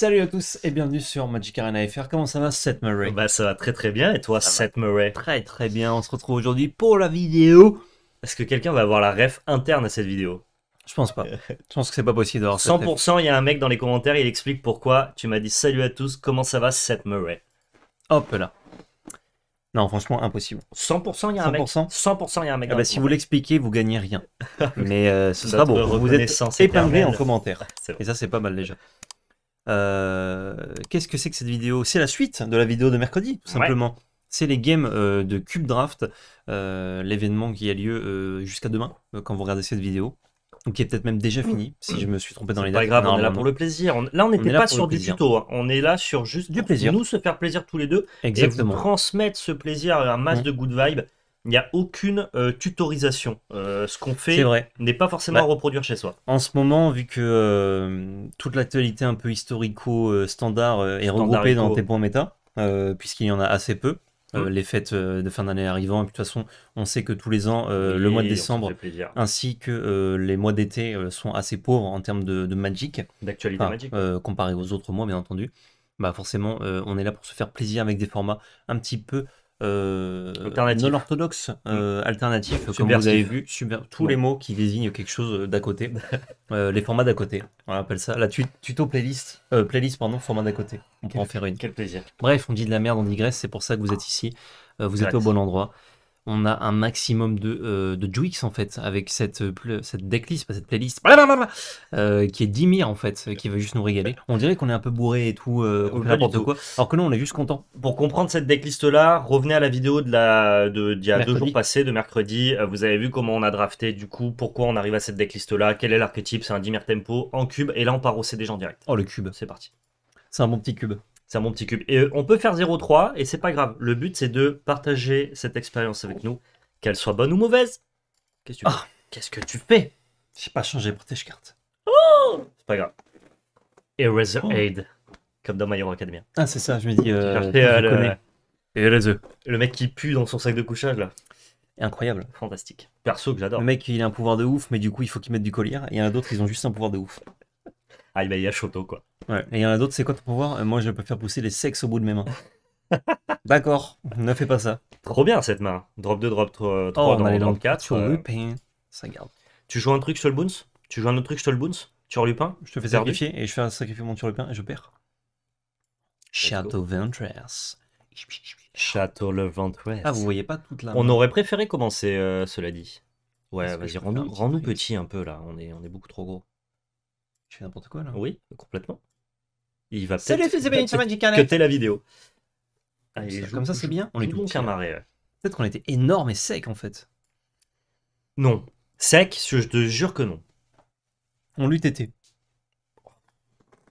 Salut à tous et bienvenue sur Magic Arena FR. Comment ça va, Seth Murray Bah ça va très très bien et toi, Seth Murray Très très bien. On se retrouve aujourd'hui pour la vidéo. Est-ce que quelqu'un va avoir la ref interne à cette vidéo Je pense pas. Je pense que c'est pas possible d'avoir 100%. Il y a un mec dans les commentaires, il explique pourquoi tu m'as dit salut à tous. Comment ça va, Seth Murray Hop là. Non, franchement, impossible. 100% il y a un mec. 100% il y a un mec. Ah bah, si vous l'expliquez, vous gagnez rien. Mais euh, ce sera bon. Vous êtes épinglé en commentaire. Et ça, c'est pas mal déjà. Euh, qu'est-ce que c'est que cette vidéo C'est la suite de la vidéo de mercredi, tout simplement. C'est les games euh, de Cube Draft, euh, l'événement qui a lieu jusqu'à demain, quand vous regardez cette vidéo. Ou qui est peut-être même déjà fini, si je me suis trompé dans les dates. Pas grave, on est là pour le plaisir. Là, on n'était pas sur du tuto. Hein. On est là sur juste du nous se faire plaisir tous les deux. Exactement. Et transmettre ce plaisir à un masse de good vibes il n'y a aucune euh, tutorisation. Euh, ce qu'on fait n'est pas forcément à reproduire chez soi. En ce moment, vu que euh, toute l'actualité un peu historico-standard est regroupée dans tes points méta, puisqu'il y en a assez peu, hum. les fêtes de fin d'année arrivant, et de toute façon, on sait que tous les ans, le mois de décembre ainsi que les mois d'été sont assez pauvres en termes de, de magic. D'actualité comparé aux autres mois, bien entendu. Bah forcément, on est là pour se faire plaisir avec des formats un petit peu euh, non orthodoxe, mm. euh, alternatif, comme vous avez vu, tous les mots qui désignent quelque chose euh, d'à côté, euh, les formats d'à côté, on appelle ça la tuto playlist, playlist pardon, format d'à côté, on quel, peut en faire une. Quel plaisir. Bref, on dit de la merde, on digresse, c'est pour ça que vous êtes ici, vous êtes au bon endroit on a un maximum de, euh, en fait avec cette, euh, cette pas cette playlist euh, qui est Dimir en fait, qui va juste nous régaler. On dirait qu'on est un peu bourré et tout, n'importe quoi. Alors que nous on est juste content. Pour comprendre cette decklist là, revenez à la vidéo de la de d'il y a deux jours passés de mercredi. Vous avez vu comment on a drafté du coup, pourquoi on arrive à cette decklist là, quel est l'archétype, c'est un Dimir tempo en cube et là on part au CD en direct. Oh le cube, c'est parti. C'est un bon petit cube. C'est un bon petit cube. Et euh, on peut faire 0-3, et c'est pas grave. Le but, c'est de partager cette expérience avec nous, qu'elle soit bonne ou mauvaise. Qu'est-ce que tu ah. Qu'est-ce que tu fais J'ai pas changé protège carte. Oh C'est pas grave. Eraser oh. Aid, comme dans My Hero Academia. Ah, c'est ça, je me dis. Euh, le... Euh, le mec qui pue dans son sac de couchage là. Incroyable. Fantastique. Perso que j'adore. Le mec, il a un pouvoir de ouf, mais du coup, il faut qu'il mette du collier. Et il y en a d'autres, ils ont juste un pouvoir de ouf. Ah, il y a Choto, quoi. Ouais. Et il y en a d'autres, c'est quoi ton pouvoir euh, Moi, je peux faire pousser les sexes au bout de mes mains. D'accord, ne fais pas ça. Trop bien cette main. Drop 2, drop 3, euh, oh, dans, drop 4. Euh. Lupin. Ça garde. Tu joues un truc boons Tu joues un autre truc Stolboons lupin Je te fais sacrifier et je fais un sacrifier mon lupin et je perds. Château Ventress. Château le Ventress. Ah, vous voyez pas toute la. On aurait préféré commencer, cela dit. Ouais, vas-y, rends-nous rends petit un peu là. On est, on est beaucoup trop gros. Je fais n'importe quoi là. Oui, complètement. Il va peut-être la vidéo. Ah, comme, ça, c'est bien. On est tout bien hein. Ouais. Peut-être qu'on était énorme et sec en fait. Non. Sec, je te jure que non. On l'eût été.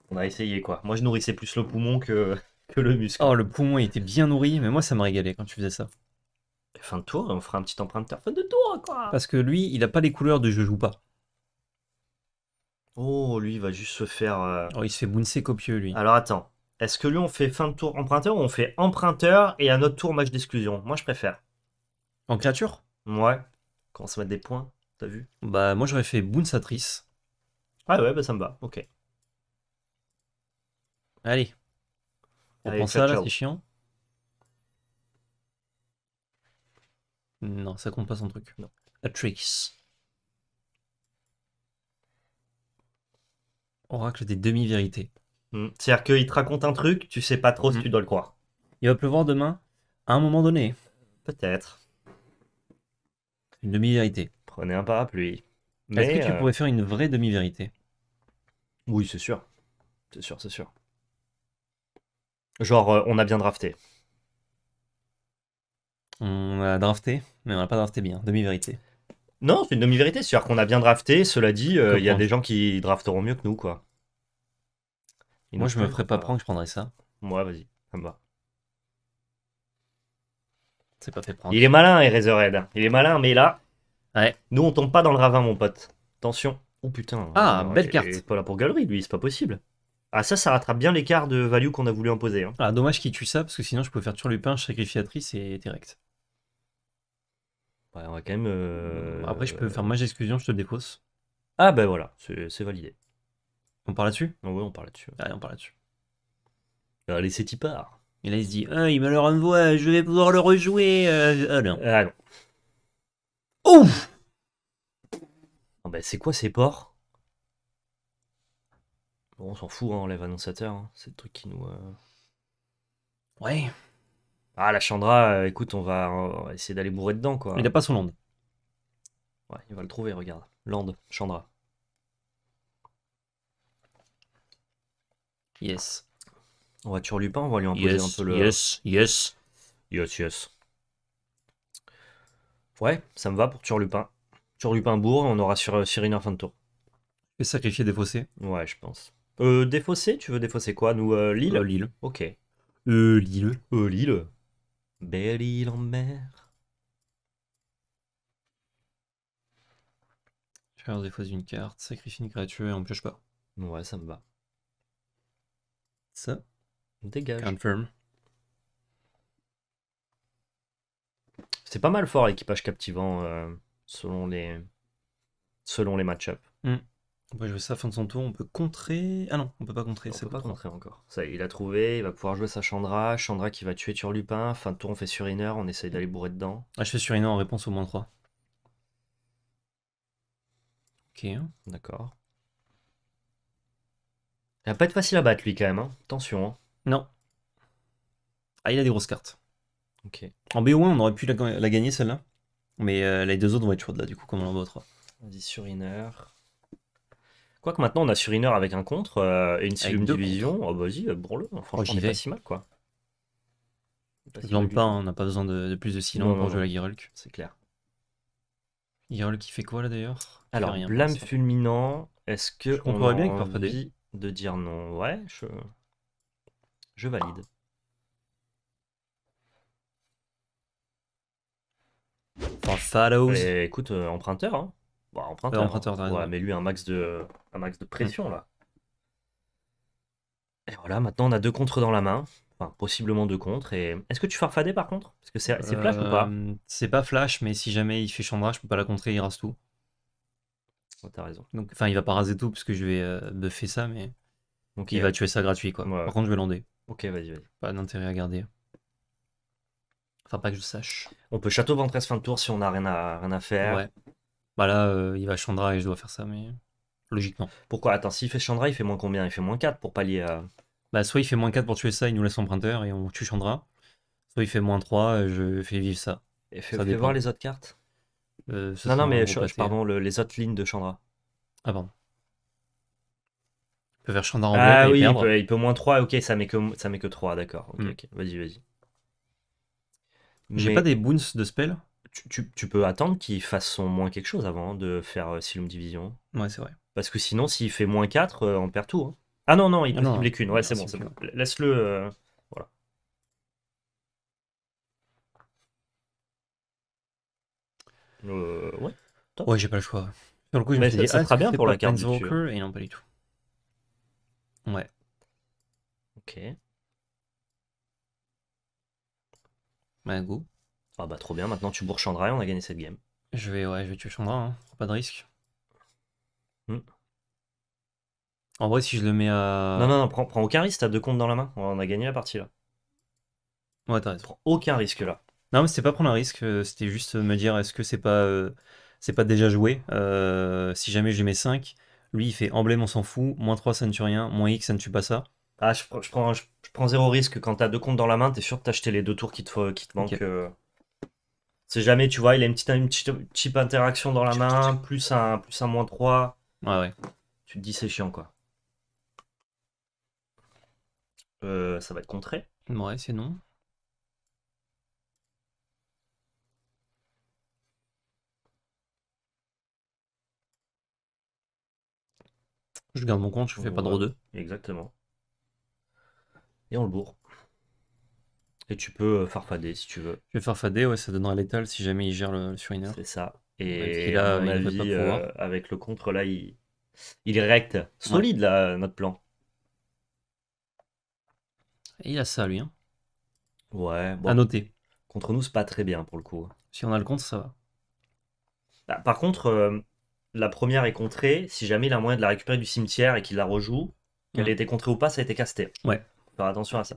On a essayé quoi. Moi je nourrissais plus le poumon que, que le muscle. Oh, le poumon il était bien nourri, mais moi ça me régalait quand tu faisais ça. Fin de tour, on fera un petit emprunteur fin de tour quoi. Parce que lui, il a pas les couleurs de je joue pas. Oh, lui, il va juste se faire. Euh, oh, il se fait bouncer copieux, lui. Alors attends. Est-ce que lui, on fait fin de tour emprunteur ou on fait emprunteur et à notre tour match d'exclusion Moi, je préfère. En créature Ouais. Quand on se met des points, t'as vu Bah, moi, j'aurais fait bounçatrice. Ah ouais, bah ça me va. Ok. Allez. On pense à ça, là, c'est chiant. Non, ça compte pas son truc. Non. oracle des demi-vérités. Hmm. C'est-à-dire qu'il te raconte un truc, tu sais pas trop si hmm. tu dois le croire. Il va pleuvoir demain, à un moment donné. Peut-être. Une demi-vérité. Prenez un parapluie. Mais Est-ce que tu euh, pourrais faire une vraie demi-vérité Oui, c'est sûr. C'est sûr, c'est sûr. Genre, euh, on a bien drafté. On a drafté, mais on n'a pas drafté bien. Demi-vérité. Non, c'est une demi-vérité. C'est-à-dire qu'on a bien drafté. Cela dit, euh, il y a des gens qui drafteront mieux que nous, quoi. Moi, je me euh, ferais pas prendre, je prendrais ça. Moi, vas-y, ça me va. C'est pas fait prendre. Il est malin, Eraserhead. Il est malin, mais là, ouais. nous, on tombe pas dans le ravin, mon pote. Attention. Oh putain. Ah, belle carte. Il pas là pour galerie, lui, c'est pas possible. Ah, ça, ça rattrape bien l'écart de value qu'on a voulu imposer. Hein. Ah, dommage qu'il tue ça, parce que sinon, je peux faire toujours Lupin, sacrifiatrice et direct. Ouais, on va quand même. Euh, Après, je peux faire ma exclusion, je te dépose. Ah ben voilà, c'est validé. On parle là-dessus ah ouais, on parle là-dessus. Allez, on parle là-dessus. Euh, allez, c'est y part. Et là, il se dit ah, il me le renvoie, je vais pouvoir le rejouer. euh, euh ah, non. Ouf ben, c'est quoi ces ports on s'en fout, hein, on lève annonçateur. Hein. C'est le truc qui nous. Ouais. Ah, la Chandra, euh, écoute, on va, essayer d'aller bourrer dedans, quoi. Il n'a pas son land. Ouais, il va le trouver, regarde. Land, Chandra. Yes. On va tuer Lupin, on va lui imposer un peu le. Yes, yes. Yes, yes. Ouais, ça me va pour Turlupin. Turlupin bourre, on aura sur euh, Cyrine en fin de tour. Et sacrifier fossés Ouais, je pense. Euh, fossés Tu veux défausser quoi, nous euh, Lille Lille. Ok. Euh, Lille. Lille. Belle île en mer. Faire des fois une carte, sacrifie une créature et on pioche pas. Ouais, ça me va. Ça Dégage. Confirm. C'est pas mal fort l'équipage captivant euh, selon les selon les match-ups. Mm. On va jouer ça fin de son tour, on peut contrer. Ah non, on peut pas contrer, c'est pas contrer encore. Ça, il a trouvé, il va pouvoir jouer sa Chandra, Chandra qui va tuer Turlupin, fin de tour on fait sur on essaye d'aller bourrer dedans. Ah je fais sur en réponse au moins 3. Ok. D'accord. Il va pas être facile à battre lui quand même, hein. attention. Hein. Non. Ah il a des grosses cartes. Ok. En BO1 on aurait pu la, gagner celle-là, mais euh, les deux autres vont être chaudes là du coup comme on en 3. On dit sur Quoique maintenant, on a sur heure avec un contre euh, et une Silum Division. Oh, vas-y, euh, branle Franchement, oh, on est pas si mal, quoi. Pas pas, on n'a pas besoin de, plus de silence pour jouer à la Girulk. C'est clair. Girulk, qui fait quoi, là, d'ailleurs Alors, blâme fulminant. Est-ce que je on pourrait bien envie de dire non Ouais, je... Je valide. Enfin, Fallows. Bah, écoute, euh, emprunteur, hein. Bon, emprunteur. Hein. ouais, mais lui, un max de, un max de pression, là. Et voilà, maintenant, on a deux contres dans la main. Enfin, possiblement deux contres. Et... Est-ce que tu farfadais, par contre Parce que c'est flash ou pas euh, C'est pas flash, mais si jamais il fait Chandra, je peux pas la contrer, il rase tout. T'as raison. Donc, enfin, il va pas raser tout, parce que je vais euh, buffer ça, mais... Donc, il va tuer ça gratuit, quoi. Par contre, je vais lander. Ok, vas-y, vas-y. Pas d'intérêt à garder. Enfin, pas que je sache. On peut château ventresse fin de tour si on n'a rien rien à faire. Ouais. Bah là, euh, il va Chandra et je dois faire ça, mais logiquement. Pourquoi Attends, s'il fait Chandra, il fait moins combien Il fait moins 4 pour pallier à. Bah, soit il fait moins 4 pour tuer ça, il nous laisse emprunteur et on tue Chandra. Soit il fait moins 3, et je fais vivre ça. Et fait voir les autres cartes euh, Non, non, mais pardon, les autres lignes de Chandra. Ah, pardon. Il peut faire Chandra en Ah oui, il peut, moins 3, ok, ça met que, ça met que 3, d'accord. Hmm. Ok, vas-y, vas-y. J'ai pas des boons de spell tu, peux attendre qu'il fasse son moins quelque chose avant hein, de faire euh, Silum Division. Ouais, c'est vrai. Parce que sinon, s'il fait moins 4, euh, on perd tout. Hein. Ah non, non, il ah peut qu'une. Ouais, c'est bon, c'est bon. Laisse-le. Euh, voilà. ouais. Ouais, j'ai pas le choix. Sur le coup, je me ça ah, bien pour la carte. et non, pas du tout. Ouais. Ok. Bah, go. Ah bah trop bien, maintenant tu bourres Chandra et on a gagné cette game. Je vais, ouais, je vais tuer Chandra, hein, pas de risque. Hmm. En vrai, si je le mets à. Non, non, non, prends, aucun risque, t'as deux comptes dans la main. On a gagné la partie là. Ouais, t'as raison. Prends aucun risque là. Non, mais c'était pas prendre un risque, euh, c'était juste me dire est-ce que c'est pas, euh, c'est pas déjà joué euh, Si jamais je mets 5, lui il fait emblème, on s'en fout, moins 3 ça ne tue rien, moins X ça ne tue pas ça. Ah, je, prends, je, prends zéro risque quand t'as deux comptes dans la main, t'es sûr que t'as acheté les deux tours qui te, qui te manquent. C'est jamais, tu vois, il a une petite, une interaction dans la main, plus un, plus un moins 3. Ouais, ouais. Tu te dis, c'est chiant, quoi. Euh, ça va être contré. Ouais, c'est non. Je garde mon compte, je fais pas de 2. Exactement. Et on le bourre. Et tu peux euh, farfader si tu veux. Tu peux farfader, ouais, ça donnera l'étal si jamais il gère le, le suriner. C'est ça. Et, là, euh, avec le contre, là, il, est recte. Solide, là, euh, notre plan. il a ça, lui. Hein. Ouais. Bon. À noter. Contre nous, c'est pas très bien, pour le coup. Si on a le contre, ça va. Bah, par contre, la première est contrée. Si jamais il a moyen de la récupérer du cimetière et qu'il la rejoue, qu'elle ait été contrée ou pas, ça a été casté. Ouais. Faire attention à ça.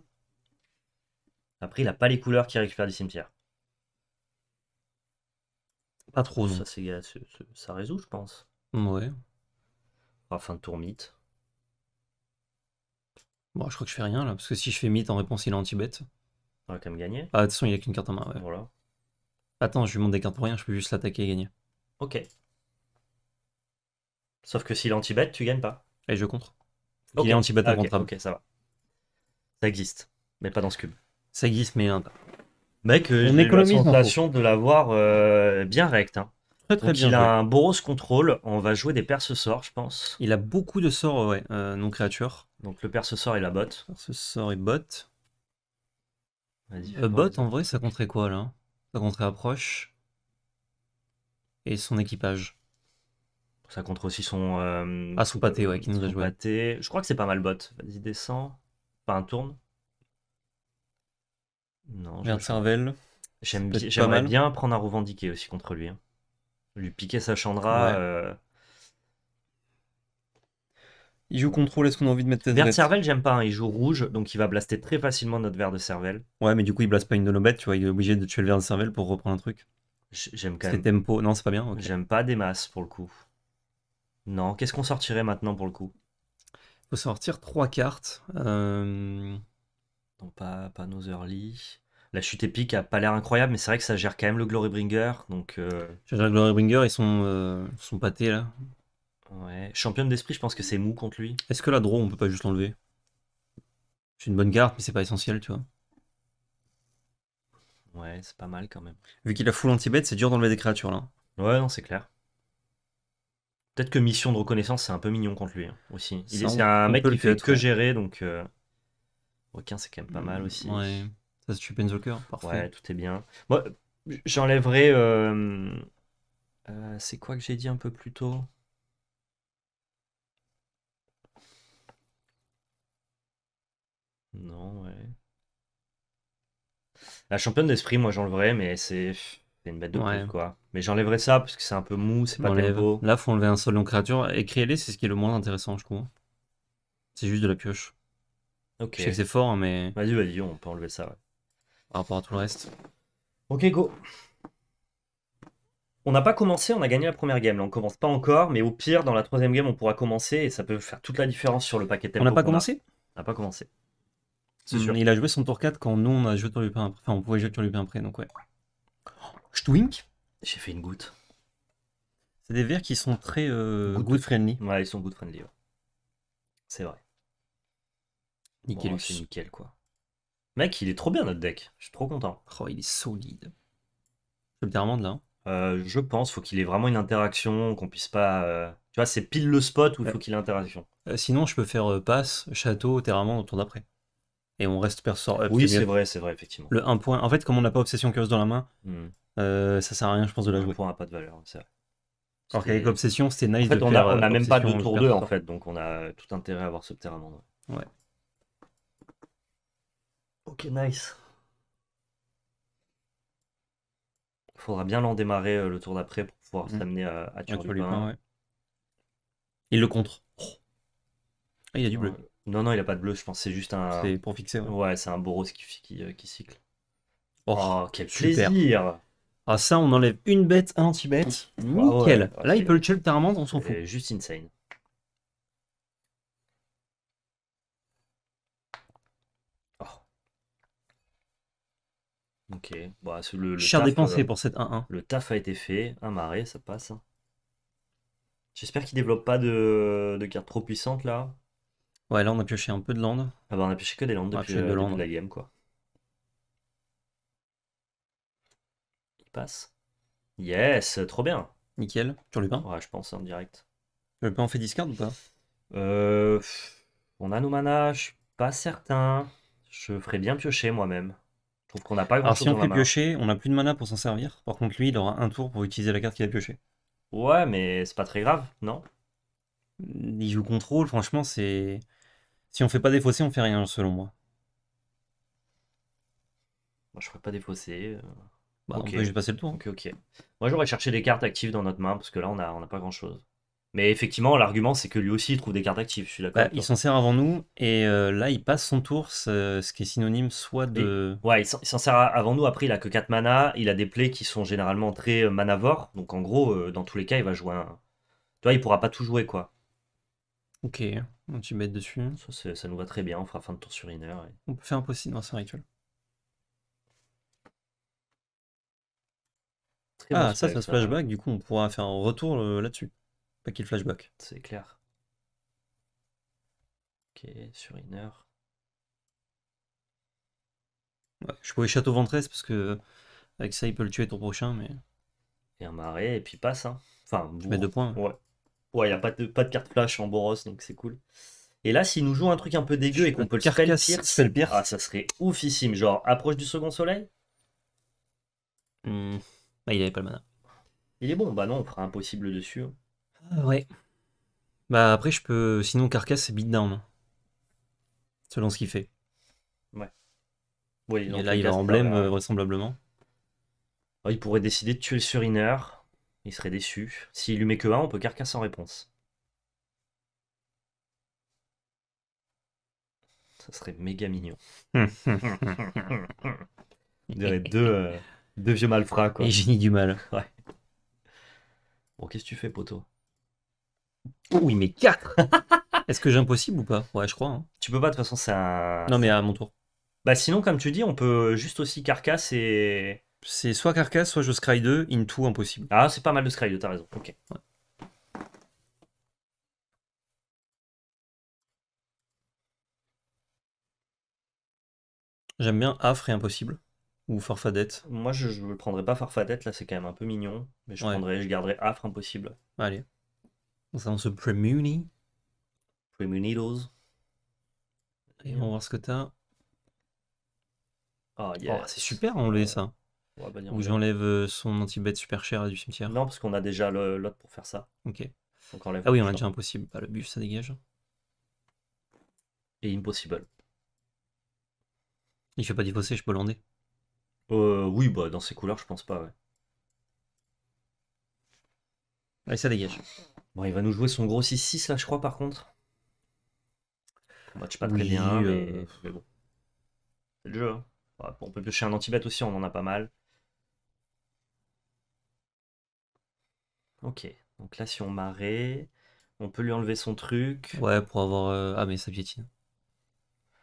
Après, il n'a pas les couleurs qui récupère du cimetière. Pas trop, non. Hmm. Ça, euh, ça résout, je pense. Ouais. Enfin, tour mythe. Bon, je crois que je fais rien là, parce que si je fais mythe en réponse, il est anti-bête. On va quand même gagner. Ah, de toute façon, il a qu'une carte en main, ouais. Voilà. Attends, je lui montre des cartes pour rien, je peux juste l'attaquer et gagner. Ok. Sauf que s'il est anti-bête, tu gagnes pas. Et je contre. Il est anti-bête contre, ah, okay. ok, ça va. Ça existe, mais pas dans ce cube. Ça existe, mais Mec, euh, on économise. La sensation de l'avoir euh, bien rect. Hein. Très, bien. Il a un Boros contrôle. On va jouer des Perce sorts, je pense. Il a beaucoup de sorts, ouais, euh, non créatures. Donc le perce sort et la botte. Perce sort et botte. vas botte, en vrai, ça compterait quoi là Ça compterait approche et son équipage. Ça contre aussi son. ah, son pâté, ouais, qui nous a joué. Je crois que c'est pas mal botte. Vas-y, descends. Pas un tourne. Non, cervelle. J'aimerais bien prendre à revendiquer aussi contre lui. Hein. Lui piquer sa Chandra. Euh. Il joue contrôle, est-ce qu'on a envie de mettre Vert cervelle, j'aime pas, hein, il joue rouge, donc il va blaster très facilement notre verre de cervelle. Ouais, mais du coup, il blaste pas une de nos bêtes, tu vois, il est obligé de tuer le verre de cervelle pour reprendre un truc. J'aime quand même. C'est tempo, non, c'est pas bien. J'aime pas des masses pour le coup. Non, qu'est-ce qu'on sortirait maintenant pour le coup Faut sortir trois cartes. Euh. Donc pas, pas nos early. La chute épique a pas l'air incroyable, mais c'est vrai que ça gère quand même le Glorybringer. Donc, euh, gère le Glorybringer et son, pâté là. Ouais. Championne d'esprit, je pense que c'est mou contre lui. Est-ce que la draw, on peut pas juste l'enlever C'est une bonne garde, mais c'est pas essentiel, tu vois. Ouais, c'est pas mal quand même. Vu qu'il a full anti-bête, c'est dur d'enlever des créatures là. Ouais, non, c'est clair. Peut-être que mission de reconnaissance, c'est un peu mignon contre lui hein, aussi. Il c'est un mec qui fait que gérer, donc. Euh... c'est quand même pas mal mm, aussi. Ouais. Ça, c'est tue Joker, parfait. Ouais, tout est bien. Moi, j'enlèverai. Euh, euh, c'est quoi que j'ai dit un peu plus tôt Non, ouais. La championne d'esprit, moi j'enlèverais, mais c'est une bête de ouais. quoi. Mais j'enlèverais ça parce que c'est un peu mou, c'est pas très beau. Là, faut enlever un seul long créature. Et créer-les, c'est ce qui est le moins intéressant, je crois. C'est juste de la pioche. Ok. Je sais que c'est fort, hein, mais. Vas-y, vas-y, on peut enlever ça, ouais par rapport à tout le reste. Ok, go. On n'a pas commencé, on a gagné la première game. Là, on commence pas encore, mais au pire, dans la troisième game, on pourra commencer et ça peut faire toute la différence sur le paquet On n'a pas commencé On n'a pas commencé. Il a joué son tour 4 quand nous, on a joué tour Lupin après. Enfin, on pouvait jouer tour après, donc ouais. Oh, twink J'ai fait une goutte. C'est des verres qui sont très euh, good, friendly. Ouais, ils sont good friendly. C'est vrai. Nickel. c'est nickel, quoi. Mec, il est trop bien notre deck. Je suis trop content. Oh, il est solide. Je le de là. Hein. Euh, je pense, faut qu'il ait vraiment une interaction, qu'on puisse pas. Euh, tu vois, c'est pile le spot où il faut qu'il ait interaction. Euh, sinon, je peux faire passe, château, terrain au tour d'après. Et on reste perso. oui, c'est vrai, c'est vrai, effectivement. Le 1 point. En fait, comme on n'a pas Obsession Curse dans la main, hmm. ça sert à rien, je pense, de la Le 1 point n'a pas de valeur, c'est vrai. Alors qu'avec Obsession, c'était nice de a, on n'a même pas de tour 2 en fait, donc on a tout intérêt à avoir ce terrain. Ouais. Ok, nice. Faudra bien l'en démarrer euh, le tour d'après pour pouvoir mm. s'amener à, à tuer lui Il le contre. Oh. Ah, il a du bleu. Euh, non, non, il a pas de bleu, je pense. C'est juste un. C'est pour fixer. ouais. c'est un Boros qui, euh, qui, cycle. Oh, oh, quel super. plaisir Ah ça, on enlève une bête, un anti-bête. Ah Nickel. Là, il peut le tuer un on s'en fout. juste insane. Ok. Bah, le, le Cher dépensé euh, pour cette 1-1. Le taf a été fait. Un marais, ça passe. Hein. J'espère qu'il développe pas de, de cartes trop puissantes là. Ouais, là on a pioché un peu de land. Ah bah on a pioché que des landes depuis euh, la game quoi. Il passe. Yes, trop bien. Nickel. peins Ouais, je pense hein, en direct. pas on fait discard ou pas euh, on a nos manas, je suis pas certain. Je ferais bien piocher moi-même n'a pas Alors, si on fait piocher, on n'a plus de mana pour s'en servir. Par contre, lui, il aura un tour pour utiliser la carte qu'il a pioché. Ouais, mais c'est pas très grave, non Il joue contrôle, franchement, c'est. Si on fait pas défausser, on fait rien, selon moi. Moi, je ferai pas défausser. Euh. Bah, ok. passer le tour. Hein. Ok, ok. Moi, j'aurais cherché des cartes actives dans notre main, parce que là, on n'a on a pas grand-chose. Mais effectivement, l'argument, c'est que lui aussi, il trouve des cartes actives. Je suis d'accord. Bah, il s'en sert avant nous, et euh, là, il passe son tour, ce, qui est synonyme soit de. ouais, il s'en sert avant nous. Après, il a que 4 mana. Il a des plays qui sont généralement très euh, manavores. Donc, en gros, euh, dans tous les cas, il va jouer un. Tu vois, il pourra pas tout jouer, quoi. Ok, on t'y met dessus. Ça, nous va très bien. On fera fin de tour sur une heure. On peut faire un possible dans ce rituel. ah, ça ça, c'est flashback. Du coup, on pourra faire un retour là-dessus. Pas qu'il flashback. C'est clair. Ok, sur une heure. je pouvais château ventresse parce que avec ça il peut le tuer ton prochain, mais. Et un marais, et puis passe. Hein. Enfin, je mets deux points. Ouais. Ouais, il a pas de, pas de carte flash en Boros, donc c'est cool. Et là, s'il nous joue un truc un peu dégueu et qu'on peut le spell pierre, ah, ça serait oufissime. Genre, approche du second soleil hmm. Bah, il avait pas le mana. Il est bon, bah non, on fera impossible dessus. Hein. Euh, ouais. Bah après, je peux. Sinon, Carcasse c'est beatdown. Hein. Selon ce qu'il fait. Ouais. Et là, il a emblème, euh, vraisemblablement. Ah, il pourrait décider de tuer le suriner. Il serait déçu. S'il lui met que 1, on peut carcasse en réponse. Ça serait méga mignon. Il dirait deux, euh, deux vieux malfrats, quoi. Et génie du mal. Ouais. Bon, qu'est-ce que tu fais, poteau Oh oui, mais 4 Est-ce que j'ai impossible ou pas Ouais, je crois. Hein. Tu peux pas, de toute façon, c'est un. Non, mais à mon tour. Bah, sinon, comme tu dis, on peut juste aussi carcasse et. C'est soit carcasse, soit je scry 2, into impossible. Ah, c'est pas mal de Scry, t'as raison. Ok. J'aime bien Affre et impossible. Ou Farfadette. Moi, je, ne prendrais pas Farfadette, là, c'est quand même un peu mignon. Mais je prendrais, je garderais Affre impossible. Allez. On se Premuni. Premunidos. Et on va voir ce que t'as. Ah, oh, c'est super enlever ça. Ou bah, j'enlève euh, son anti-bête super cher du cimetière. Non, parce qu'on a déjà l'autre pour faire ça. Ok. ah oui, on a déjà impossible. Bah, le buff, ça dégage. Et impossible. Il fait pas divoser, je peux lander. Euh, oui, bah dans ces couleurs, je pense pas, ouais. Allez, ça dégage. Bon, il va nous jouer son gros 6-6 là, je crois, par contre. Match pas très bien, euh, mais, bon. C'est le jeu. Hein. Bah, on peut piocher un anti-bet aussi, on en a pas mal. Ok, donc là, si on marrait, on peut lui enlever son truc. Ouais, pour avoir. Euh, ah, mais ça piétine.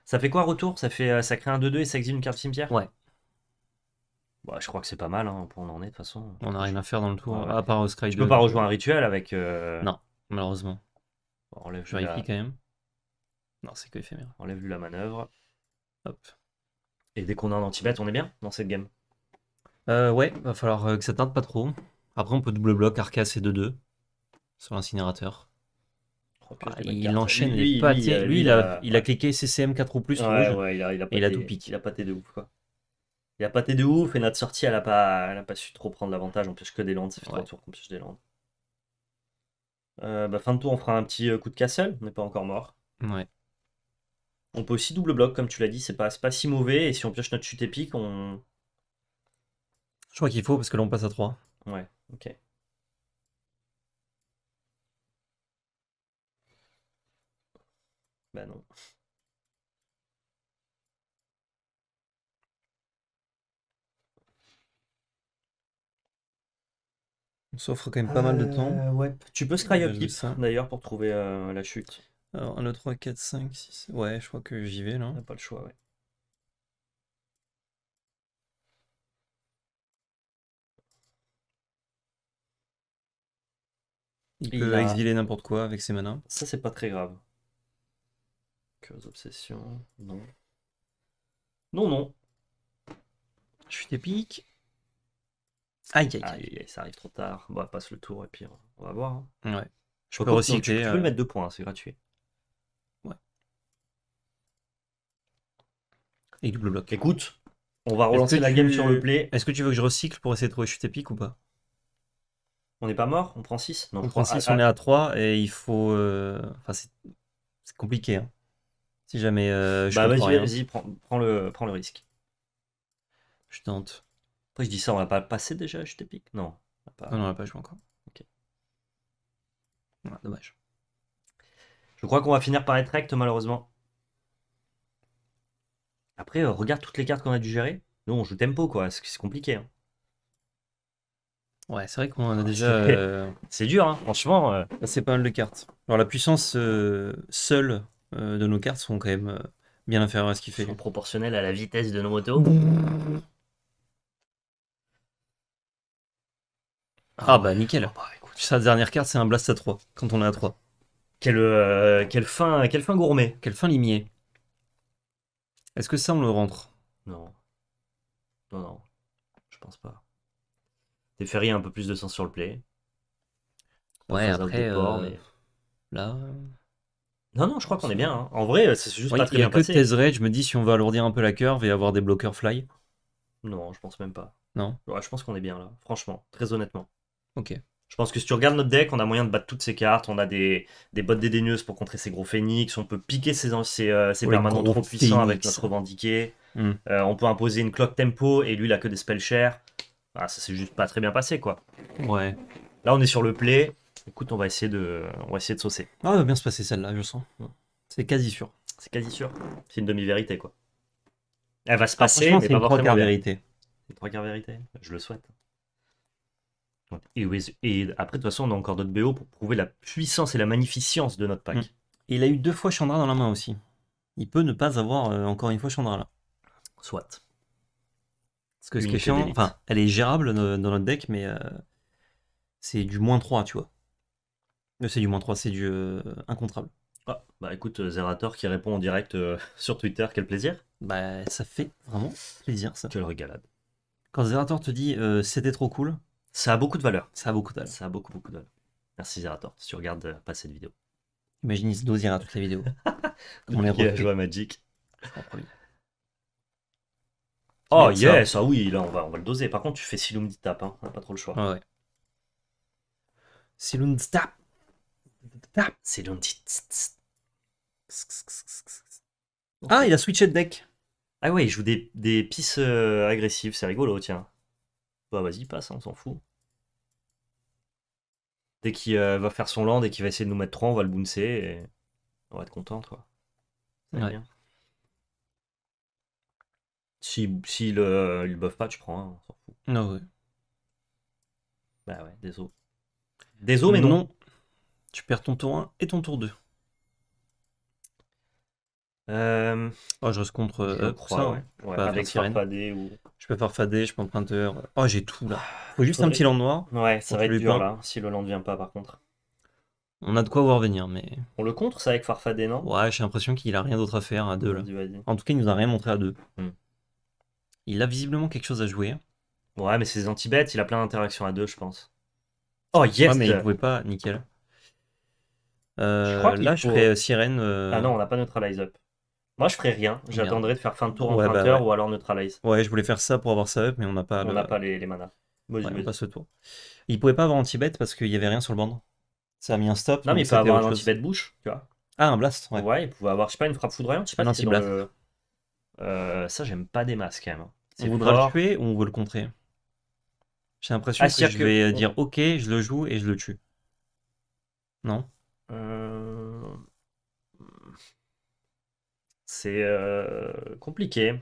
Ça fait quoi, retour ça, fait, euh, ça crée un 2-2 et ça exile une carte cimetière Ouais. Bah, je crois que c'est pas mal, hein, on en est de toute façon. On n'a rien à faire dans le tour, à part au euh, Sky peux pas rejoindre un rituel avec. Euh, non, malheureusement. Bon, enlève je la... quand même. Non, c'est que éphémère. Enlève lui la manœuvre. Hop. Et dès qu'on a un anti-bet, on est bien dans cette game euh, Ouais, va falloir euh, que ça tarde pas trop. Après, on peut double bloc, Arcas et 2-2 sur l'incinérateur. Oh, ah, il enchaîne les pâtés. Lui, il, a, cliqué CCM 4 ou plus. il a, il a tout piqué. Il a pâté de ouf, quoi. Il a été de ouf et notre sortie, elle n'a pas, elle a pas su trop prendre l'avantage. On pioche que des landes, ça fait ouais. tours qu'on pioche des landes. Euh, bah, fin de tour, on fera un petit euh, coup de castle, on n'est pas encore mort. On peut aussi double bloc, comme tu l'as dit, c'est pas, pas si mauvais. Et si on pioche notre chute épique, on. Je crois qu'il faut parce que l'on passe à 3. Ouais, ok. Bah non. s'offre quand même pas mal de euh, temps. Ouais. Tu peux scry bah, up d'ailleurs pour trouver euh, la chute. Alors 1, 2, 3, 4, 5, 6. Ouais, je crois que j'y vais là. n'a pas le choix, ouais. Il, peut exiler n'importe quoi avec ses manas. Ça, c'est pas très grave. Curse Obsession, non. Non, non. Je suis des Aïe, aïe, aïe. ça arrive trop tard. passe le tour et puis on va voir. Hein. Je peux le Tu peux le mettre deux points, hein, c'est gratuit. Ouais. Et double bloc. Écoute, on va relancer la game sur le play. Est-ce que tu veux que je recycle pour essayer de trouver chute épique ou pas On n'est pas mort, on prend 6. On prend 6, on est à 3 et il faut. Euh, enfin, c'est compliqué. Hein. Si jamais euh, je bah, vas-y, vas-y, le, prends le risque. Je tente je dis ça, on va pas passer déjà, je t'épique Non. Non, pas joué encore. Ok. dommage. Je crois qu'on va finir par être recte malheureusement. Après, euh, regarde toutes les cartes qu'on a dû gérer. Nous, on joue tempo, quoi. C'est compliqué. Hein. Ouais, c'est vrai qu'on a ah, déjà. Euh, c'est dur, hein, franchement. Euh. C'est pas mal de cartes. Alors, la puissance seule de nos cartes sont quand même bien inférieures à ce qu'il fait. proportionnelle à la vitesse de nos motos. Ah, bah nickel. Oh, bah, sa dernière carte, c'est un blast à 3, quand on est à 3. Quelle, euh, fin, fin gourmet. Quelle fin limier. Est-ce que ça, on le rentre Non. Non, non. Je pense pas. des ferries un peu plus de sens sur le play. Ouais, après. Euh, mais... Là. Non, non, je crois qu'on est bien. Hein. En vrai, euh, c'est juste pas très bien passé. je me dis, si on va alourdir un peu la curve et avoir des bloqueurs fly. Non, je pense même pas. Non ouais, Je pense qu'on est bien là, franchement, très honnêtement. Je pense que si tu regardes notre deck, on a moyen de battre toutes ces cartes. On a des, bottes dédaigneuses pour contrer ces gros phénix. On peut piquer ces, euh, permanents trop puissants avec notre revendiqué. Hmm. Euh, on peut imposer une clock tempo et lui, il a que des spells chers. Ah, ça s'est juste pas très bien passé, quoi. Ouais. Là, on est sur le play. Écoute, on va essayer de, on va essayer de saucer. Ah, va bien se passer celle-là, je sens. C'est quasi sûr. C'est quasi sûr. C'est une demi-vérité, quoi. Elle va se ah, passer, C'est mais pas trois quarts vérité. Une trois quarts vérité, je le souhaite. Et, et, après, de toute façon, on a encore d'autres BO pour prouver la puissance et la magnificence de notre pack. Mm. il a eu deux fois Chandra dans la main aussi. Il peut ne pas avoir euh, encore une fois Chandra là. Soit. Parce que ce qui est chiant, enfin, elle est gérable dans, notre deck, mais euh, c'est du moins 3, tu vois. Euh, c'est du moins 3, c'est du incontrable. Ah, bah écoute, Zerator qui répond en direct sur Twitter, quel plaisir. Bah ça fait vraiment plaisir ça. Quelle régalade. Quand Zerator te dit c'était trop cool, ça a beaucoup de valeur. Ça a beaucoup de valeur. Ça a beaucoup, beaucoup de Merci Zerator, si tu regardes euh, pas cette vidéo. Imagine, il se à hein, toute la vidéo. On les Oh yes, ah oui, là on va, on va le doser. Par contre, tu fais Silum Tap, hein, on n'a pas trop le choix. Ah ouais. Silum Tap. Tap. Silum Ah, il a switché de deck. Ah ouais, il joue des, des euh, agressives, c'est rigolo, tiens. Bah vas-y, passe, hein, on s'en fout. Dès qu'il euh, va faire son land et qu'il va essayer de nous mettre 3, on va le bouncer et on va être content, quoi. Si, si le, il buff pas, tu prends on s'en fout. Non, ouais. Bah ouais, désolé. Désolé, mais non. Tu perds ton tour 1 et ton tour 2. Euh... Oh, je reste contre ça, euh, avec hein. Je peux Farfadé, je peux emprunteur. Oh, j'ai tout là. Ah, Faut juste un petit land noir. Ouais, ça va être dur là, si le land vient pas par contre. On a de quoi voir venir, mais. On le contre ça avec Farfadé non Ouais, j'ai l'impression qu'il a rien d'autre à faire à deux là. En tout cas, il nous a rien montré à deux. Hmm. Il a visiblement quelque chose à jouer. Ouais, mais c'est des anti-bêtes, il a plein d'interactions à deux, je pense. Oh yes! mais il pouvait pas, nickel. Euh, là, je fais euh, sirène. Ah non, on n'a pas notre neutralize up. Moi, je ferai rien. j'attendrais de faire fin de tour en 20 bah, ou alors neutralize. Ouais, je voulais faire ça pour avoir ça up, mais on n'a pas. On n'a pas les, les manas. On n'a pas ce tour. Il pouvait pas avoir anti-bet parce qu'il y avait rien sur le bande. Ça a mis un stop. Non, mais il peut avoir un anti-bet bouche, tu vois. Ah, un blast, ouais. Ouais, il pouvait avoir, je sais pas, une frappe foudroyante, je sais pas. Un anti-blast. Euh, euh, ça, j'aime pas des masques quand même. Hein. On voudra le tuer ou on veut le contrer J'ai l'impression ah, que je vais dire ok, je le joue et je le tue. Non euh, C'est euh, compliqué.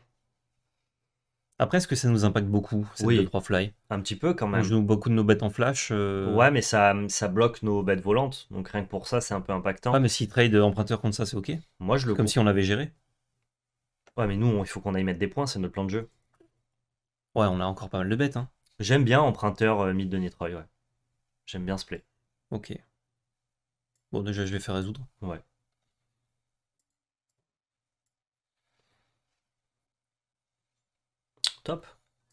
Après, est-ce que ça nous impacte beaucoup, ces oui. 3 fly Un petit peu quand même. On beaucoup de nos bêtes en flash. Euh, ouais, mais ça, ça bloque nos bêtes volantes. Donc rien que pour ça, c'est un peu impactant. Ah, mais si trade emprunteur contre ça, c'est ok. Moi, je le. Comme si on l'avait géré. Ouais, mais nous, il faut qu'on aille mettre des points, c'est notre plan de jeu. Ouais, on a encore pas mal de bêtes. Hein. J'aime bien emprunteur euh, mid de Nitroy, ouais. J'aime bien ce play. Ok. Bon, déjà, je vais faire résoudre. Ouais. Top.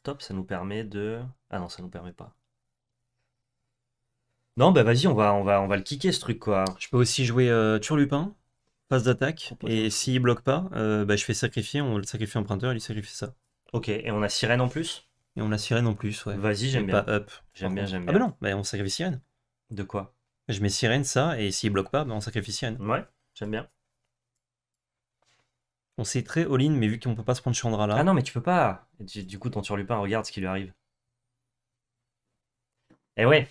Top, ça nous permet de... Ah non, ça nous permet pas. Non, bah vas-y, on va, on, va, on va le kicker ce truc quoi. Je peux aussi jouer euh, Turlupin, passe d'attaque, et s'il bloque pas, euh, bah, je fais sacrifier, on le sacrifie emprunteur, il sacrifie ça. Ok, et on a sirène en plus Et on a sirène en plus, ouais. Vas-y, j'aime bien. up. J'aime bien, j'aime ah bien. Ah bah non, bah, on sacrifie sirène. De quoi Je mets sirène, ça, et s'il bloque pas, bah, on sacrifie sirène. Ouais, j'aime bien. On sait très all-in, mais vu qu'on peut pas se prendre Chandra là. Ah non, mais tu peux pas. Du coup, ton pas, regarde ce qui lui arrive. Eh ouais.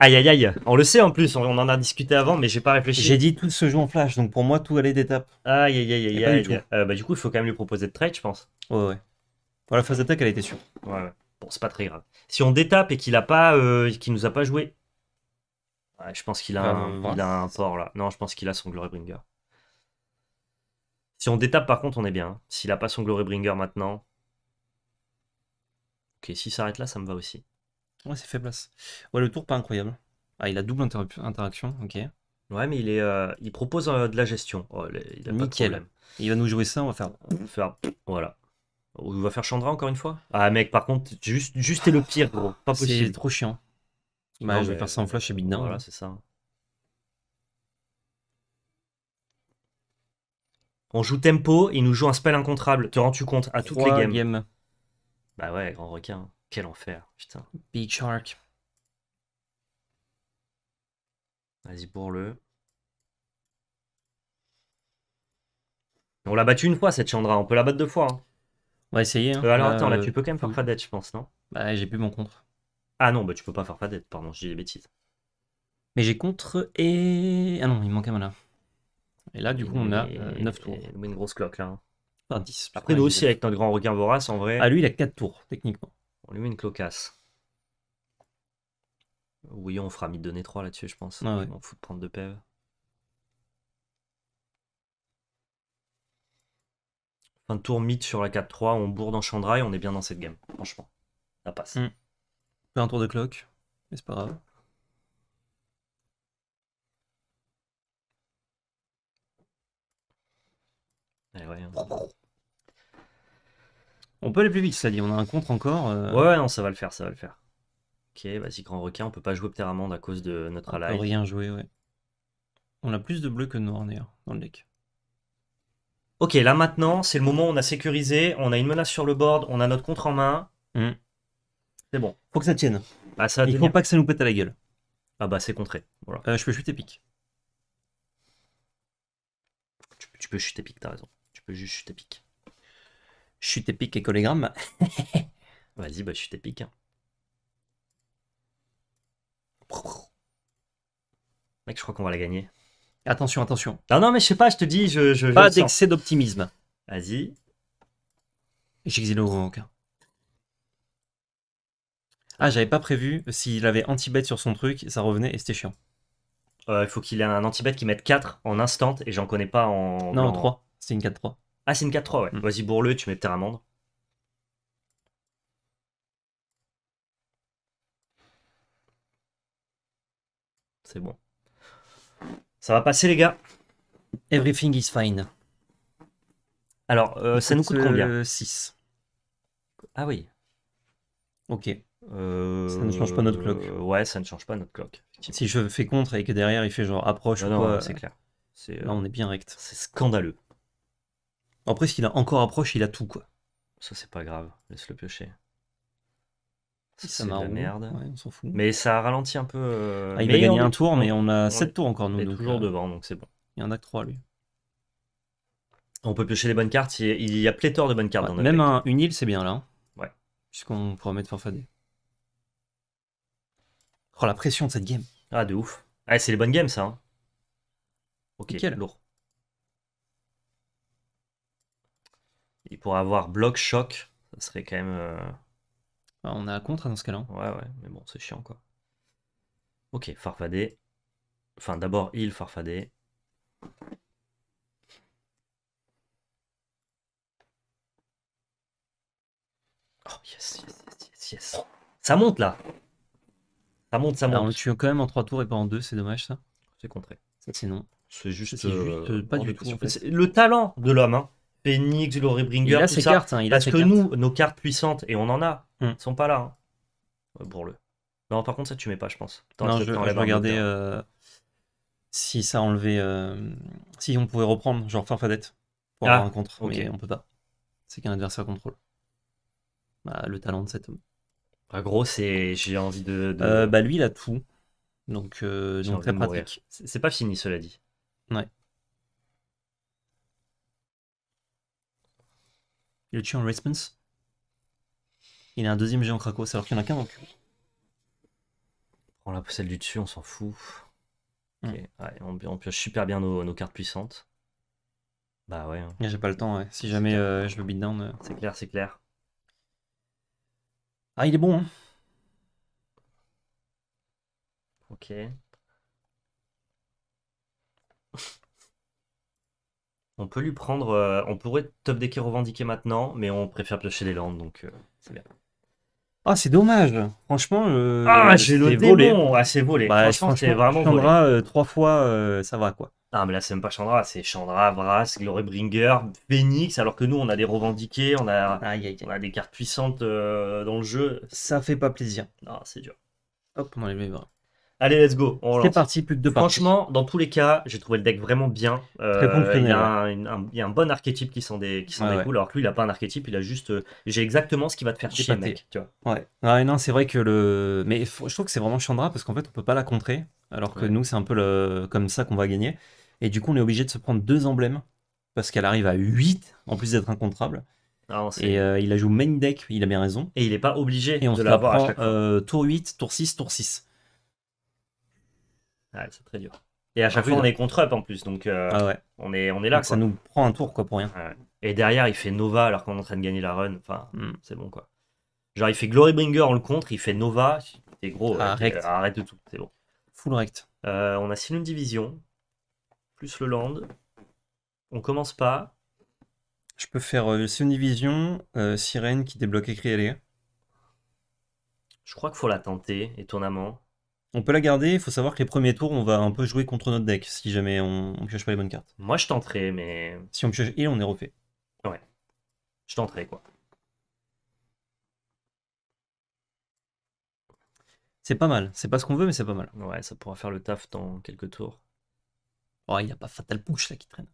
Aïe aïe aïe. On le sait en plus, on en a discuté avant, mais j'ai pas réfléchi. J'ai dit tout se joue en flash, donc pour moi, tout allait d'étape. Aïe aïe aïe aïe. aïe, euh, bah, du coup, il faut quand même lui proposer de trade, je pense. Ouais, ouais. Pour la phase d'attaque, elle était sûre. Ouais, ouais. Bon, c'est pas très grave. Si on détape et qu'il a pas, euh, qu'il nous a pas joué, ouais, je pense qu'il a, ah, a un port là. Non, je pense qu'il a son Glorybringer. Si on détape, par contre, on est bien. S'il a pas son Glorybringer maintenant. Ok, s'il s'arrête là, ça me va aussi. Ouais, c'est fait place. Ouais, le tour pas incroyable. Ah, il a double interaction, ok. Ouais, mais il, est, euh, il propose euh, de la gestion. Oh, il a Pas de Il va nous jouer ça, on va faire. faire... Voilà. On va faire Chandra encore une fois Ah, mec, par contre, juste, juste est le pire, gros. Pas possible. C'est trop chiant. Bah, je vais faire ça en flash et bidin. Voilà, c'est ça. On joue tempo il nous joue un spell incontrable. Te rends-tu compte À toutes les games. Bah ouais, grand requin. Quel enfer, putain. Vas-y, pour le On l'a battu une fois cette Chandra, on peut la battre deux fois. Hein. On va essayer. Hein. Euh, alors attends, là euh, tu peux quand même faire Fadette, je pense, non Bah j'ai plus mon contre. Ah non, bah tu peux pas faire Fadette, pardon, j'ai dis des bêtises. Mais j'ai contre et. Ah non, il manque un mana. Et là, du coup, on a 9 euh, tours. lui met une grosse cloque là. Hein. Enfin, 10. Après, nous aussi, avec notre grand requin vorace, en vrai. Ah, lui, il a 4 tours, techniquement. On lui met une clocasse. Oui, on fera mid donner 3 là-dessus, je pense. Ah, on fout de prendre 2 pev. Fin de tour mid sur la 4-3, on bourre en et on est bien dans cette game, franchement. Ça passe. Mm. Un tour de cloque, mais c'est pas grave. Eh hein. On peut aller plus vite, ça dit. On a un contre encore. Euh. Ouais, non, ça va le faire, ça va le faire. Ok, vas-y, grand requin, on peut pas jouer Pteramande à cause de notre on peut rien jouer, ouais. On a plus de bleu que de noir dans le deck. Ok, là maintenant, c'est le moment on a sécurisé, on a une menace sur le board, on a notre contre en main. Hmm. C'est bon. Faut que ça tienne. Bah, ça Il faut pas que ça nous pète à la gueule. Ah bah, c'est contré. Euh, je peux chuter pique. Tu, tu peux chuter pique, t'as raison. Je juste chute épique. suis épique et collégramme. Vas-y, bah suis épique. Mec, je crois qu'on va la gagner. Attention, attention. Non, non, mais je sais pas, je te dis, je. pas d'excès d'optimisme. Vas-y. J'exile au aucun. Ah, j'avais pas prévu, s'il avait anti-bet sur son truc, ça revenait et c'était chiant. Euh, il faut qu'il ait un anti-bet qui mette 4 en instant et j'en connais pas en. Non, en 3. C'est une 4-3. Ah, c'est une 4-3, ouais. Mm. Vas-y, bourre-le, tu mets Amande. C'est bon. Ça va passer, les gars. Everything is fine. Alors, euh, ça nous coûte combien 6. Euh, ah oui. Ok. Euh, ça ne change pas notre clock. Ouais, ça ne change pas notre clock. Si je fais contre et que derrière il fait genre approche c'est clair. Là, on est bien rect. C'est scandaleux. Après, s'il a encore approche, il a tout, quoi. Ça, c'est pas grave. Laisse-le piocher. Ça, c'est hein. merde. on s'en fout. Mais ça a ralenti un peu. Euh, ah, il a gagné un tour, mais on a 7 tours encore, nous. est toujours euh, devant, donc c'est bon. Il y en a que 3, lui. On peut piocher les bonnes cartes. Il y a- pléthore de bonnes cartes dans même un- une île, c'est bien là. Hein. Ouais. Puisqu'on pourra mettre Farfadet. Oh, la pression de cette game. Ah, de ouf. Ah, c'est les bonnes games, ça. Hein. Ok, lourd. Il pourrait avoir bloc choc. Ça serait quand même. Euh, bah, on a à contre dans ce cas-là. Hein. Ouais, ouais, mais bon, c'est chiant quoi. Ok, farfadé. Enfin, d'abord il farfadé. Oh yes, yes, yes, yes, Ça monte là. Ça monte, ça monte. on quand même en 3 tours et pas en 2, c'est dommage ça. C'est contré. C'est non. C'est juste, pas du tout, Le talent de l'homme, hein il il tout ses ça. Cartes, hein, il parce que nous, nos cartes puissantes, et on en a, hmm. sont pas là. Hein. Euh, pour Non, par contre, ça tu mets pas, je pense. Non, je, vais regarder euh, si ça enlevait. Euh, si on pouvait reprendre, genre Farfadette, pour ah, avoir un contre. Ok, Mais on peut pas. C'est qu'un adversaire contrôle. Bah, le talent de cet homme. Bah, gros, c'est j'ai envie de. bah, lui, il a tout. Donc, C'est pas fini, cela dit. Ouais. Il en en un Il a un deuxième géant c'est alors qu'il n'y en a qu'un donc. on la celle du dessus, on s'en fout. Hmm. Ok, on, pioche super bien nos, cartes puissantes. Bah ouais. Hein. J'ai pas le temps, Si jamais euh, je veux bid down. Euh. C'est clair, c'est clair. Ah, il est bon, hein. Ok. On peut lui prendre. Euh, on pourrait top decker revendiquer maintenant, mais on préfère piocher les landes, donc euh, c'est bien. Ah, c'est dommage. Franchement, euh, Ah, j'ai le Ah, c'est volé. Bah, franchement, c'est vraiment Chandra, trois fois, ça va quoi. Ah, mais là, c'est même pas Chandra, c'est Chandra, Vras, Glorybringer, Phoenix, alors que nous, on a des revendiqués, on a, a des cartes puissantes dans le jeu. Ça fait pas plaisir. Ah, c'est dur. Hop, on enlève les bras. Allez, let's go. C'est parti, plus de deux Franchement, dans tous les cas, j'ai trouvé le deck vraiment bien. Euh, il, y a un, bon archétype qui s'en des Alors que lui, il a pas un archétype, il a juste. Euh, j'ai exactement ce qui va te faire chier, Tu vois. Ouais. Ah, non, c'est vrai que le. Mais je trouve que c'est vraiment Chandra parce qu'en fait, on peut pas la contrer. Alors que nous, c'est un peu comme ça qu'on va gagner. Et du coup, on est obligé de se prendre deux emblèmes parce qu'elle arrive à 8 en plus d'être incontrable. Ah, et euh, il a joué main deck, il a bien raison. Et il n'est pas obligé et on de la à tour 8, tour 6, tour 6 c'est très dur. Et à chaque fois, on hein. est contre up en plus, donc euh, ah on, est, on est là. Ça nous prend un tour quoi pour rien. Et derrière, il fait Nova alors qu'on est en train de gagner la run. Enfin, hmm. c'est bon quoi. Genre, il fait Glorybringer, en le contre, il fait Nova. C'est gros, ah, arrête de tout, c'est bon. Full rect. Euh, on a Silum Division, plus le land. On commence pas. Je peux faire euh, Division, euh, Sirène qui débloque écrit Je crois qu'il faut la tenter, étonnamment. On peut la garder, il faut savoir que les premiers tours, on va un peu jouer contre notre deck, si jamais on, pioche pas les bonnes cartes. Moi, je tenterai, mais... Si on pioche et on est refait. Ouais. Je tenterai, quoi. C'est pas mal. C'est pas ce qu'on veut, mais c'est pas mal. Ouais, ça pourra faire le taf dans quelques tours. Oh, il n'y a pas Fatal Push là, qui traîne.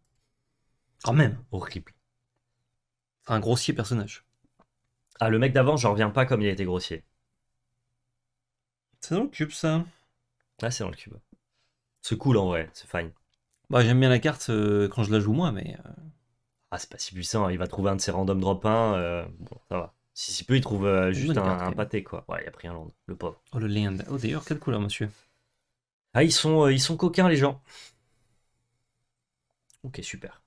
Quand même. Horrible. un grossier personnage. Ah, le mec d'avant, j'en reviens pas comme il a été grossier. C'est dans le cube ça. Ah, c'est dans le cube. C'est cool en vrai, c'est fine. Bah, j'aime bien la carte euh, quand je la joue moi, mais. Euh, ah, c'est pas si puissant, hein. il va trouver un de ses random drop 1. Euh, bon, ça va. Si si peu, il trouve juste un, pâté quoi. Ouais, il a pris un land, le pauvre. Oh, le land. Oh, d'ailleurs, quelle couleur, monsieur Ah, ils sont, ils sont coquins les gens. Ok, super.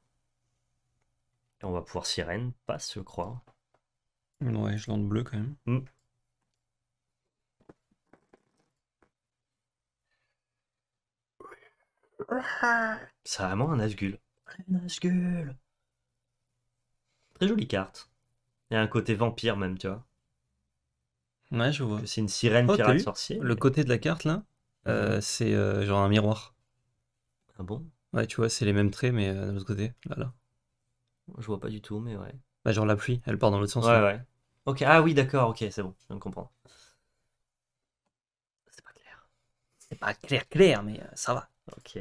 Et on va pouvoir sirène, pas se croire. Ouais, je land bleu quand même. Hmm. C'est ah. vraiment un Asgul. Très jolie carte. Il y a un côté vampire même, tu vois. Ouais, je vois. C'est une sirène oh, pirate sorcier. Le côté de la carte là, euh, c'est euh, genre un miroir. Ah bon Ouais, tu vois, c'est les mêmes traits mais euh, de l'autre côté. Là, là. Je vois pas du tout, mais ouais. Bah, genre la pluie, elle part dans l'autre sens. Ouais, ouais. Ok, ah oui, d'accord, ok, c'est bon, je viens C'est pas clair. C'est pas clair, clair, mais ça va. Ok,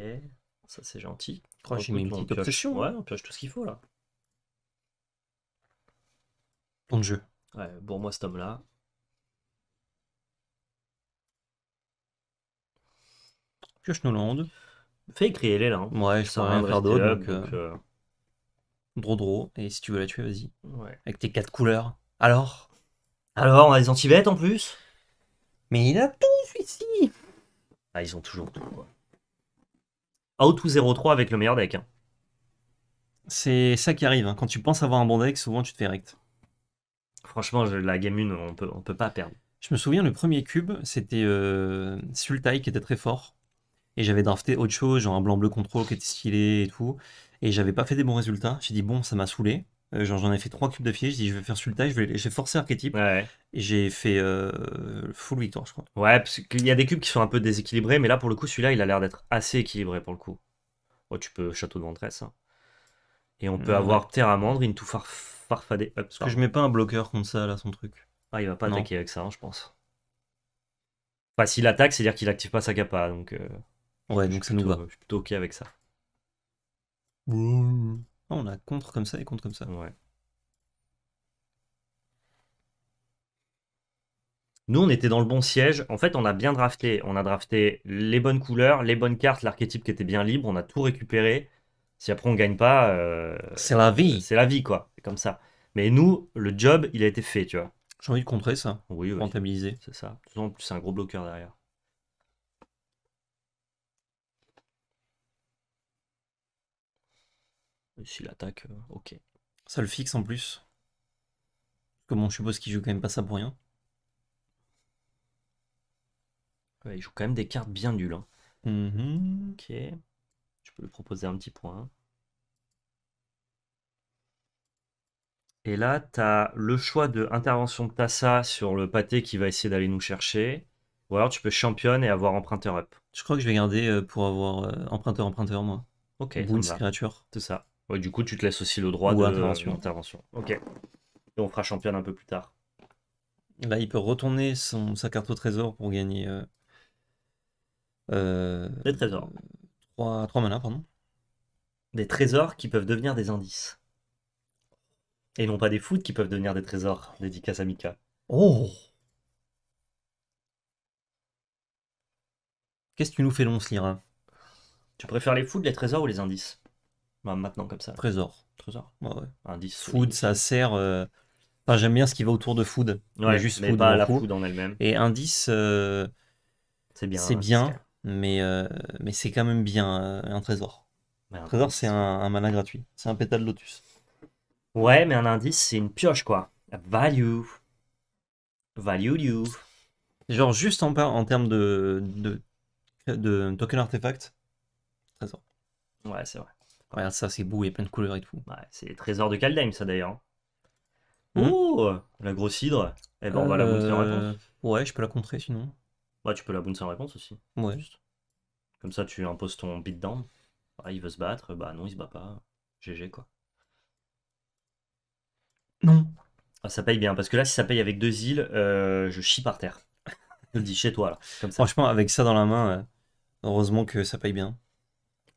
ça c'est gentil. Je oh, que j'ai mis une petite pioche. Hein. Ouais, on pioche tout ce qu'il faut là. Ton jeu. Ouais, bon moi cet homme-là. Pioche Noland. Fais écrire les là. Hein. Ouais, je sais rien faire d'autre. Donc, euh. euh, Dro Et si tu veux la tuer, vas-y. Ouais. Avec tes quatre couleurs. Alors Alors, on a des anti bêtes en plus Mais il a tout celui-ci. Ah, ils ont toujours tout, quoi ou 0-3 avec le meilleur deck. Hein. C'est ça qui arrive. Hein. Quand tu penses avoir un bon deck, souvent tu te fais rect. Franchement, la game 1, on peut, peut pas perdre. Je me souviens, le premier cube, c'était euh, Sultai qui était très fort. Et j'avais drafté autre chose, genre un blanc-bleu contrôle qui était stylé et tout. Et j'avais pas fait des bons résultats. J'ai dit, bon, ça m'a saoulé. Euh, j'en ai fait trois cubes d'affilée. Je dis, je vais faire Sultai, je vais, j'ai forcé archétype. Et j'ai fait euh, full victoire, je crois. Ouais, parce qu'il y a des cubes qui sont un peu déséquilibrés, mais là, pour le coup, celui-là, il a l'air d'être assez équilibré pour le coup. Oh, tu peux château de ventresse. Hein. Et on peut avoir terre amandre, into farf farfadé. parce que je mets pas un bloqueur contre ça, là, son truc. Ah, il va pas attaquer avec ça, hein, je pense. Enfin, s'il attaque, c'est-à-dire qu'il active pas sa capa, donc. Euh, ouais, donc ça nous va. Je suis plutôt ok avec ça. Ah, on a contre comme ça et contre comme ça. Nous, on était dans le bon siège. En fait, on a bien drafté. On a drafté les bonnes couleurs, les bonnes cartes, l'archétype qui était bien libre. On a tout récupéré. Si après on gagne pas, euh, c'est la vie. C'est la vie, quoi. comme ça. Mais nous, le job, il a été fait, tu vois. J'ai envie de contrer ça. Oui, Rentabiliser. C'est ça. C'est un gros bloqueur derrière. Si s'il attaque, euh, ok. Ça le fixe en plus. Comme on suppose qu'il joue quand même pas ça pour rien. Ouais, il joue quand même des cartes bien nulles. Hein. Mm-hmm. Ok. Je peux lui proposer un petit point. Et là, tu as le choix de intervention de Tassa sur le pâté qui va essayer d'aller nous chercher. Ou alors tu peux championne et avoir emprunteur up. Je crois que je vais garder euh, pour avoir euh, emprunteur emprunteur moi. Ok. Tout ça du coup, tu te laisses aussi le droit d'intervention. Ok. on fera championne un peu plus tard. Là, bah, il peut retourner son, sa carte au trésor pour gagner. Euh, euh, des trésors. 3, trois manas, pardon. Des trésors qui peuvent devenir des indices. Et non pas des foot qui peuvent devenir des trésors. Dédicace à Mika. Oh Qu'est-ce que tu nous fais, non Lyra Tu préfères les foot, les trésors ou les indices bah, maintenant, comme ça. Trésor. Trésor. Ouais, Indice. Food, ça sert. Euh, enfin, j'aime bien ce qui va autour de food. mais juste la food en elle-même. Et indice. Euh, c'est bien. C'est hein, bien, mais, euh, mais c'est quand même bien un trésor. un trésor, c'est un, mana gratuit. C'est un pétale lotus. Ouais, mais un indice, c'est une pioche, quoi. Value. Value you. Genre, juste en, en termes de, de, de token artefact, trésor. Ouais, c'est vrai. Regarde ça, c'est beau, il y a plein de couleurs et tout. c'est les trésors de Kaldheim, ça d'ailleurs. Hmm. Oh La grosse hydre Eh ben, on va la bouncer en euh, réponse. Ouais, je peux la contrer sinon. Ouais, tu peux la bouncer en réponse aussi. Ouais. Juste. Comme ça, tu imposes ton beatdown. Ah, il veut se battre, bah non, il se bat pas. GG quoi. Non. Ah, ça paye bien, parce que là, si ça paye avec deux îles, euh, je chie par terre. je le dis chez toi, là. Franchement, avec ça dans la main, euh, heureusement que ça paye bien.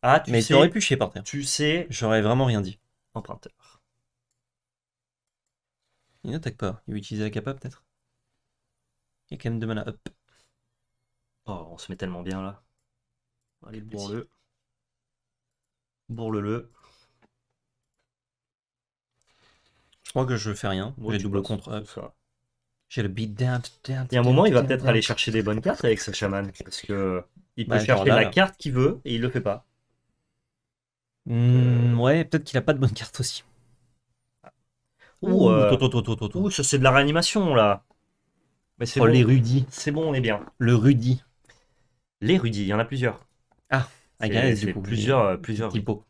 Ah, tu mais pu chier par terre. Tu sais. J'aurais vraiment rien dit. Emprunteur. Il n'attaque pas. Il va utiliser la capa peut-être Il y a quand même deux mana up. Oh, on se met tellement bien là. Allez, bourre-le. Bourre-le-le. Je crois que je fais rien. J'ai J'ai double contre J'ai le beat down, Il y a un moment, il va peut-être aller chercher des bonnes cartes avec ce chaman. Parce que il bah, peut chercher la carte qu'il veut et il le fait pas. Euh, mm, ouais, peut-être qu'il a pas de bonne carte aussi. Ouh, euh, ça c'est de la réanimation là. c'est oh, les rudis. C'est bon, on est bien. Le rudis. Les rudis, il y en a plusieurs. Ah, il du coup. Plusieurs, euh, plusieurs typos.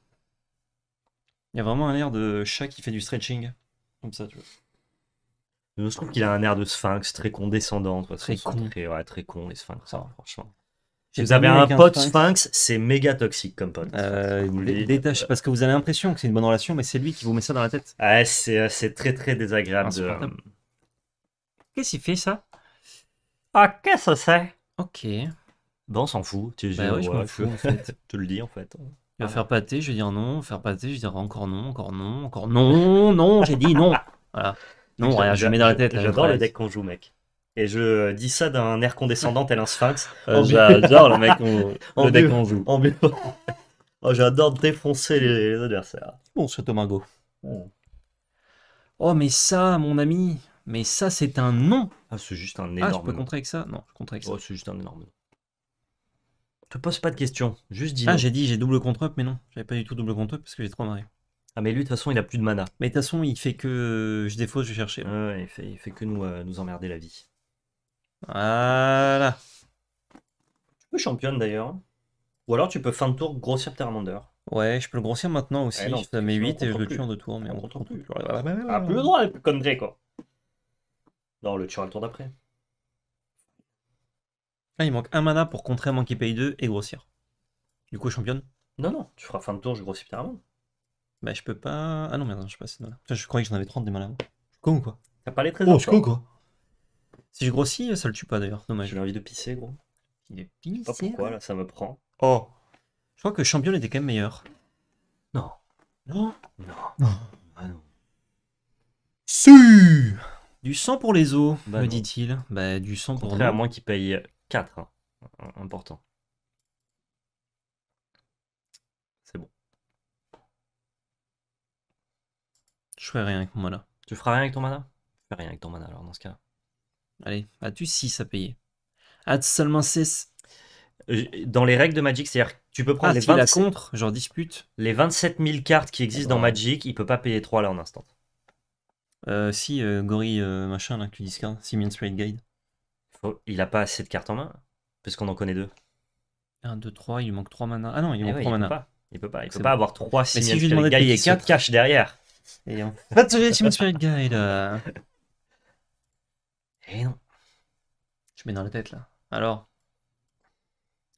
Il y a vraiment un air de chat qui fait du stretching. Comme ça, tu vois. Je trouve qu'il a un air de sphinx très condescendant. Très, con. Très, ouais, très con, les sphinx, ça, franchement. Si vous avez un pote sphinx, c'est méga toxique comme pote. Euh, détache, parce que vous avez l'impression que c'est une bonne relation, mais c'est lui qui vous met ça dans la tête. Euh, c'est très très désagréable. Qu'est-ce qu'il fait ça Ah, qu'est-ce que c'est Ok. Bon, on s'en fout. Tu bah je le dis en fait. Il va faire pâté, je vais dire non, faire pâté, je vais dire encore non, encore non, encore non, non, j'ai dit non. Voilà. Non, rien, je mets dans la tête. J'adore le deck qu'on joue, mec. Et je dis ça d'un air condescendant tel un sphinx. Euh, j'adore le mec qu'on joue. oh, J'adore défoncer les, adversaires. Bon, c'est Tomago. Oh. mais ça, mon ami, mais ça, c'est un nom. Ah, c'est juste un énorme. Ah, je peux contrer avec ça Non, je contrer avec ça. Oh, c'est juste un énorme nom. Te pose pas de questions, juste dis. Ah, j'ai dit j'ai double contre-up, mais non, j'avais pas du tout double contre-up parce que j'ai trop marré. Ah, mais lui, de toute façon, il a plus de mana. Mais de toute façon, il fait que. Je défausse, je vais chercher. Ouais, il, fait, que nous, euh, nous emmerder la vie. Voilà. Tu peux championne d'ailleurs. Ou alors tu peux fin de tour grossir Terramander. Ouais, je peux le grossir maintenant aussi. Eh non, je mets 8 et je le tue en deux tours. Mais on, gros plus. plus. Ah, plus le droit à quoi. Non, on le tuera le tour d'après. Ah, il manque un mana pour contrer un qui paye 2 et grossir. Du coup, championne Non, non, tu feras fin de tour, je grossis Terramon. Bah, je peux pas. Ah non, merde, je passe. je croyais que j'en avais 30 des mana. Je suis con ou quoi T'as pas les trésors Oh, je suis con quoi si je grossis, euh, ça le tue pas d'ailleurs, dommage. J'ai envie de pisser, gros. Il est pissé. Pas pourquoi, là, ça me prend. Oh Je crois que Champion était quand même meilleur. Non. Non Non. Ah non. Si Du sang pour les os, bah me dit-il. Bah, du sang pour nous. à moins qu'il paye 4. Hein. Important. C'est bon. Je ferai rien avec mon mana. Tu feras rien avec ton mana Je ferai rien avec ton mana alors dans ce cas. Allez, as-tu 6 à payer Ah, seulement 6 Dans les règles de Magic, c'est-à-dire que tu peux prendre ah, les 27... la contre, genre dispute. Les 27 000 cartes qui existent dans Magic, il peut pas payer 3 là en instant. Euh, si, euh, Gorille, euh, machin, là, que tu dis ça, Guide. Il a pas assez de cartes en main, parce qu'on en connaît deux. 1, 2, 3, il manque 3 mana. Ah non, il eh manque 3 il Peut pas. Il peut pas, il peut pas avoir 3 6, si Spirit Guide et 4 cash derrière. Pas de Simeon Spirit Guide. Euh. Eh non. Je mets dans la tête là. Alors.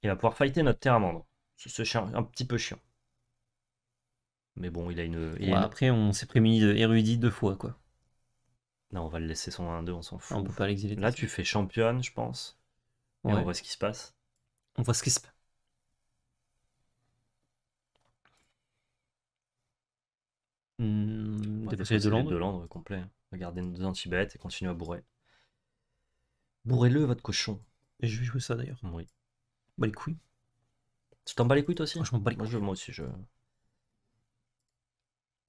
Il va pouvoir fighter notre Terramandre. Ce chien, un petit peu chiant. Mais bon, il a une. Après, on s'est prémunis de deux fois, quoi. Non, on va le laisser son 1-2, on s'en fout. On peut pas l'exiler. Là, tu fais championne, je pense. on voit ce qui se passe. On voit ce qui se passe. Hmm, mmh, va dépasser complet. nos anti-bêtes et continuer à bourrer. Bourrez-le, votre cochon. Et je vais jouer ça d'ailleurs. Oui. Bah les couilles. Tu t'en bats les couilles toi aussi hein Moi, je aussi, je.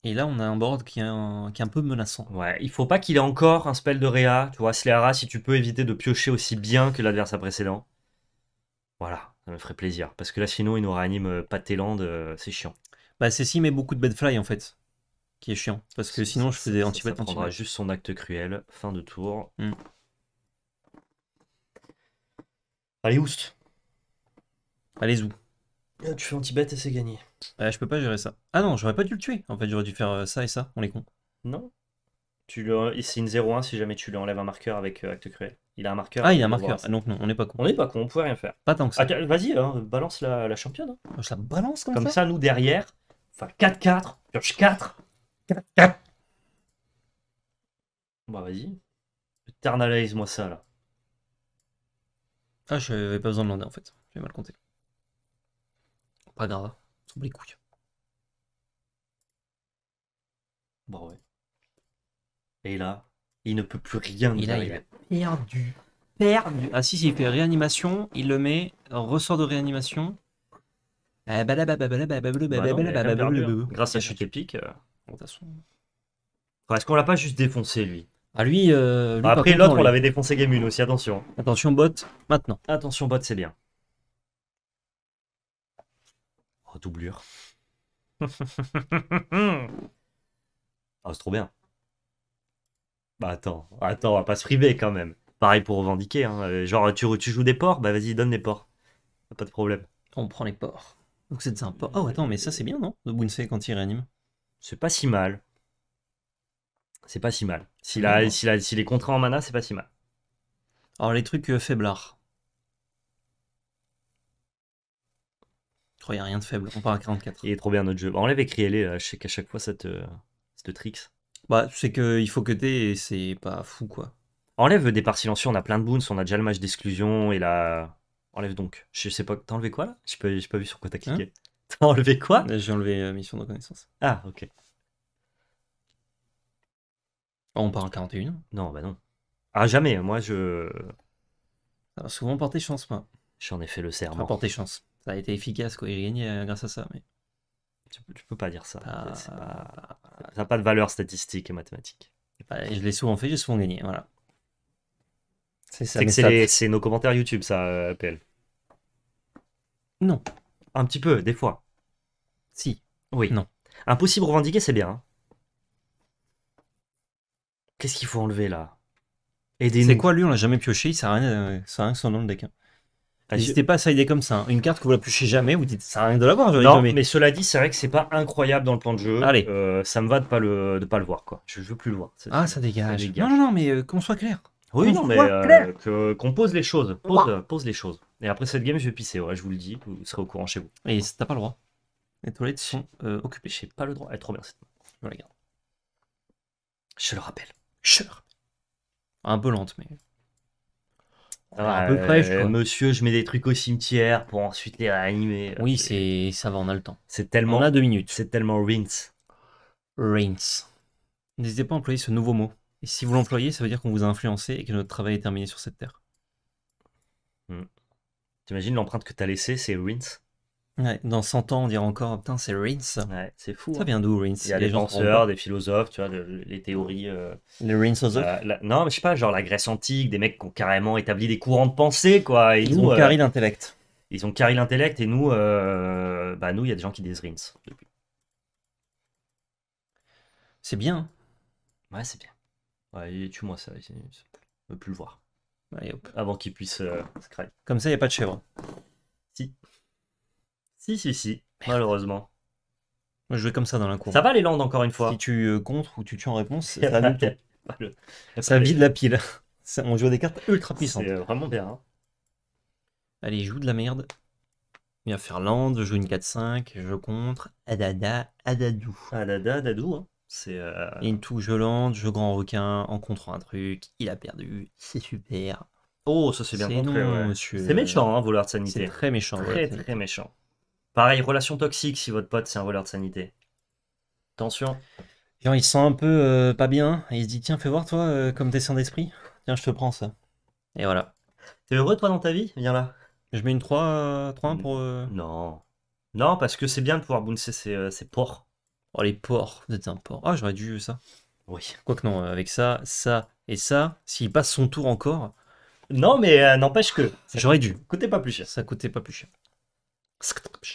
Et là, on a un board qui est un, est un peu menaçant. Ouais, il faut pas qu'il ait encore un spell de Réa. Tu vois, Sléara, si tu peux éviter de piocher aussi bien que l'adversaire précédent. Voilà, ça me ferait plaisir. Parce que là, sinon, il nous réanime euh, pas euh, c'est chiant. Bah, c'est si met beaucoup de Bedfly en fait. Qui est chiant. Parce que sinon, je fais des anti bed Ça, prendra juste son acte cruel. Fin de tour. Hmm. Allez Oust Allez où ah, Tu fais anti bête et c'est gagné. Euh, je peux pas gérer ça. Ah non, j'aurais pas dû le tuer. En fait, j'aurais dû faire euh, ça et ça. On est con. Non. Tu le... C'est une 0-1 si jamais tu lui enlèves un marqueur avec euh, acte cruel. Il a un marqueur. Ah, il a un marqueur. donc non, on n'est pas con. On n'est pas con, on pouvait rien faire. Pas tant que ça. Ah, vas-y, hein, balance la, championne. Hein. Oh, je la balance comme, ça Comme ça, nous derrière. Enfin, 4-4. Pioche 4. 4-4. Bah vas-y. Ternalise-moi ça là. Ah, je n'avais pas besoin de l'en en fait. J'ai mal compté. Pas grave. Semble les couilles. Bon, ouais. Et là, il ne peut plus rien il a perdu. Perdu. Ah si, si, il fait réanimation, il le met, ressort de réanimation. Grâce à chute épique. Euh... Est-ce qu'on l'a pas juste défoncé lui ah, lui, euh, bah, après l'autre, on l'avait défoncé Game 1 aussi, attention. Attention bot, maintenant. Attention bot, c'est bien. Oh, doublure. oh, c'est trop bien. Bah attends, attends, on va pas se priver quand même. Pareil pour revendiquer. Hein. Euh, genre, tu, joues des porcs, bah vas-y, donne les porcs. Pas de problème. On prend les porcs. Donc c'est un porc. Oh attends, mais ça c'est bien, non Le Bounce quand il réanime. C'est pas si mal c'est pas si mal. S'il si est contraint en mana, c'est pas si mal. Alors les trucs euh, faiblards. Je crois qu'il n'y a rien de faible. On part à 44. Il est trop bien notre jeu. Bah, enlève et les euh, Je sais qu'à chaque fois, ça te, tricks. Bah, c'est qu'il faut que t'aies et c'est pas fou, quoi. Enlève départ silencieux. On a plein de boons. On a déjà le match d'exclusion et là... Enlève donc. Je sais pas. T'as enlevé quoi là J'ai pas, pas vu sur quoi t'as cliqué. Hein t'as enlevé quoi J'ai enlevé euh, mission de reconnaissance. Ah, ok. Ah, on part en 41 Non, bah non. Ah, jamais, moi je. Ça ah, souvent porté chance, moi. J'en ai fait le serment. Ça chance. Ça a été efficace, quoi. J'ai gagné euh, grâce à ça. Mais... Tu, peux pas dire ça. Ah. ça n'a pas... de valeur statistique et mathématique. Bah, je l'ai souvent fait, j'ai souvent gagné. Voilà. C'est ça. C'est nos commentaires YouTube, ça, euh, PL. Non. Un petit peu, des fois. Si. Oui. Non. Impossible revendiquer, c'est bien. Hein. Qu'est-ce qu'il faut enlever là C'est quoi lui On l'a jamais pioché, il sert à rien, euh, ça que son nom de deck. Hein. N'hésitez pas à idée comme ça. Hein. Une carte que vous la piochez jamais, vous dites ça a rien de l'avoir. Non, mais cela dit, c'est vrai que c'est pas incroyable dans le plan de jeu. Allez. Euh, ça me va de pas de pas le voir, quoi. Je veux plus le voir. Ah, ça dégage. Non, non, mais euh, qu'on soit clair. Oui, non, mais qu'on pose les choses. Pose, les choses. Et après cette game, je vais pisser, ouais, je vous le dis, vous serez au courant chez vous. Et t'as pas le droit. Les toilettes sont occupées, n'ai pas le droit. Elle est trop bien Je le rappelle. Un peu lente, mais. à peu près, euh, Monsieur, je mets des trucs au cimetière pour ensuite les réanimer. Oui, c'est ça va, on a le temps. C'est tellement. On a deux minutes. C'est tellement rinse. Rinse. N'hésitez pas à employer ce nouveau mot. Et si vous l'employez, ça veut dire qu'on vous a influencé et que notre travail est terminé sur cette terre. Hmm. T'imagines l'empreinte que t'as laissée, c'est rinse dans 100 ans, on dira encore, putain, c'est Rince. c'est fou. Ça hein. vient d'où, Rince Il y a les des penseurs, des philosophes, tu vois, les théories. Euh, les aux Non, mais je sais pas, genre la Grèce antique, des mecs qui ont carrément établi des courants de pensée, quoi. ils ont euh, carré l'intellect. Ils ont carré l'intellect, et nous, euh, bah, nous, il y a des gens qui disent Rince C'est bien. Hein. Ouais, c'est bien. Ouais, tue-moi ça. Je ne veux plus le voir. Avant qu'il puisse se Comme ça, il n'y a pas de chèvre. Si. Si, si, si. Malheureusement. je vais comme ça dans la cour. Ça va les Landes, encore une fois. Si tu euh, ou tu tues en réponse, ça vide la pile. on joue des cartes ultra puissantes. C'est euh, vraiment bien. allez hein. Allez, joue de la merde. Viens faire lande, je joue une 4-5, je contre. Adada, adadou. Adada, adadou. Hein. C'est. Euh, une Into, je land, je grand requin, en contre un truc, il a perdu, c'est super. Oh, ça c'est bien monsieur. C'est méchant, hein, voleur de sanité. C'est très méchant. Très, très méchant. Pareil, relation toxique si votre pote c'est un voleur de sanité. Attention. Genre, il se sent un peu euh, pas bien et il se dit Tiens, fais voir toi euh, comme t'es d'esprit. Tiens, je te prends ça. Et voilà. T'es heureux toi dans ta vie Viens là. Je mets une 3, 3 euh, pour. Non. Non, parce que c'est bien de pouvoir bouncer ses, porcs. Oh, les porcs, vous êtes un porc. Ah, j'aurais dû ça. Oui. Quoique non, avec ça, ça et ça, s'il passe son tour encore. Non, mais n'empêche que. J'aurais dû. Ça pas plus cher. Ça coûtait pas plus cher.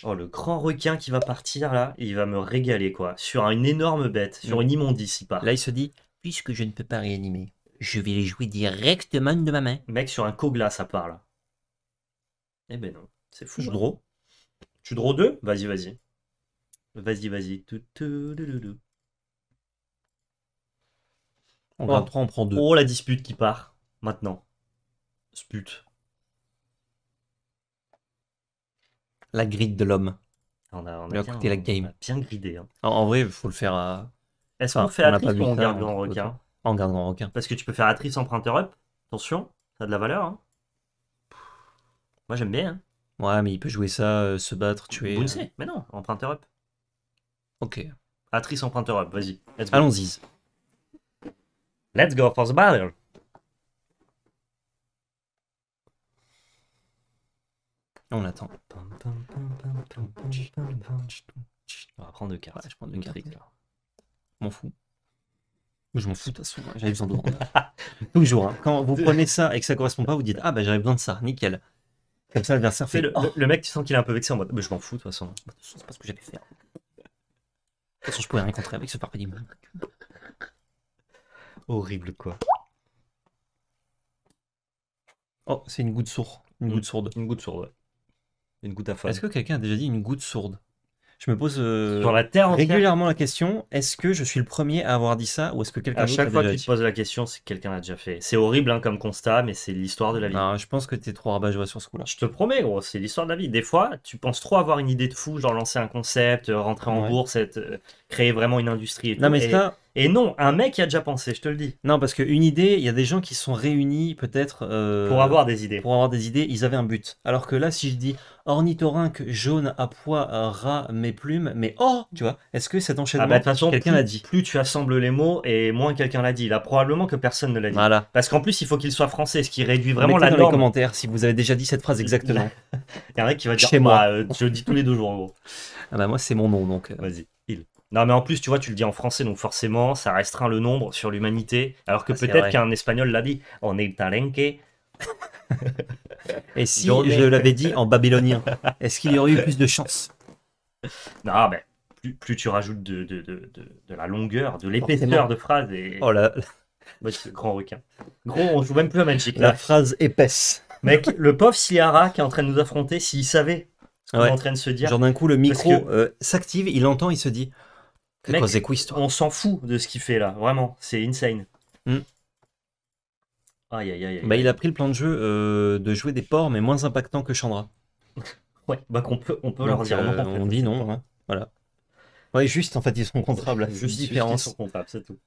Oh, le grand requin qui va partir là, il va me régaler quoi. Sur une énorme bête, sur mm. une immondice, il part. Là, il se dit puisque je ne peux pas réanimer, je vais les jouer directement de ma main. Mec, sur un coglas ça part là. Eh ben non, c'est fou. Je draw. Tu draw deux Vas-y, vas-y. Vas-y, vas-y. Oh. On prend on prend 2. Oh, la dispute qui part maintenant. Dispute. la grille de l'homme. On a, on a, bien, la bien gridé. Hein. En, vrai, il faut le faire à. Euh, Est-ce qu'on fait Atrice ou on garde grand hein, requin En garde grand requin. Parce que tu peux faire en emprunteur up. Attention, ça a de la valeur. Hein. Moi, j'aime bien. Ouais, mais il peut jouer ça, euh, se battre, tuer. ne sait, euh. mais non, emprunteur up. Ok. en emprunteur up, vas-y. Allons-y. Let's go for the battle. On attend. On va prendre deux cartes. je prends deux cartes. M'en fous. Je m'en fous de toute façon, j'avais besoin de Toujours, hein. quand vous prenez ça et que ça correspond pas, vous dites Ah bah j'avais besoin de ça, nickel. Comme ça, l'adversaire fait. Le, oh. le, mec, tu sens qu'il est un peu vexé en mode Mais Je m'en fous de toute façon, bah, c'est pas ce que j'allais faire hein. De toute façon, je pourrais rencontrer avec ce parfait Horrible quoi. Oh, c'est une goutte sourde. Une mm. goutte sourde. Une goutte sourde, une goutte Est-ce que quelqu'un a déjà dit une goutte sourde Je me pose euh, régulièrement la question est-ce que je suis le premier à avoir dit ça ou est-ce que quelqu'un À chaque fois que tu te poses la question, c'est que quelqu'un l'a déjà fait. C'est horrible hein, comme constat, mais c'est l'histoire de la vie. je pense que tu es trop rabat-joie sur ce coup-là. Je te promets, gros, c'est l'histoire de la vie. Des fois, tu penses trop avoir une idée de fou, genre lancer un concept, euh, rentrer en bourse, euh, créer vraiment une industrie. Non, mais ça, et non, un mec y a déjà pensé, je te le dis. Non, parce qu'une idée, il y a des gens qui sont réunis peut-être. Euh, pour avoir des idées. Pour avoir des idées, ils avaient un but. Alors que là, si je dis ornithorynque, jaune, à poids, euh, rat, mes plumes, mais oh, tu vois, est-ce que cet ah, enchaînement, ah bah, de toute façon, quelqu'un l'a dit Plus tu assembles les mots et moins quelqu'un l'a dit. Là, probablement que personne ne l'a dit. Voilà. Parce qu'en plus, il faut qu'il soit français, ce qui réduit vraiment Mettez la dans les commentaires si vous avez déjà dit cette phrase exactement. il y a un mec qui va dire Chez moi, bah, euh, je le dis tous les deux jours en gros. Ah bah, moi, c'est mon nom donc. Vas-y. Non, mais en plus, tu vois, tu le dis en français, donc forcément, ça restreint le nombre sur l'humanité. Alors que ah, peut-être qu'un espagnol l'a dit on est talenque. Et si je l'avais dit en babylonien, est-ce qu'il y aurait eu plus de chance Non, mais plus, tu rajoutes de, de, de, de la longueur, de l'épaisseur de phrase. Et... Oh là le Grand requin. Gros, on joue même plus à Magic. La phrase épaisse. Mec, le pauvre Sierra qui est en train de nous affronter, s'il savait ce qu'on est en train de se dire. Genre d'un coup, le micro euh, s'active, il entend, il se dit on s'en fout de ce qu'il fait là, vraiment, c'est insane. Hmm. Aïe, aïe, aïe, bah, il a pris le plan de jeu euh, de jouer des ports, mais moins impactants que Chandra. ouais, bah qu'on peut, on peut leur dire non. On euh, dit non, hein. voilà. Ouais, juste en fait, ils sont comptables. Juste, différence. ils sont comptables, c'est tout.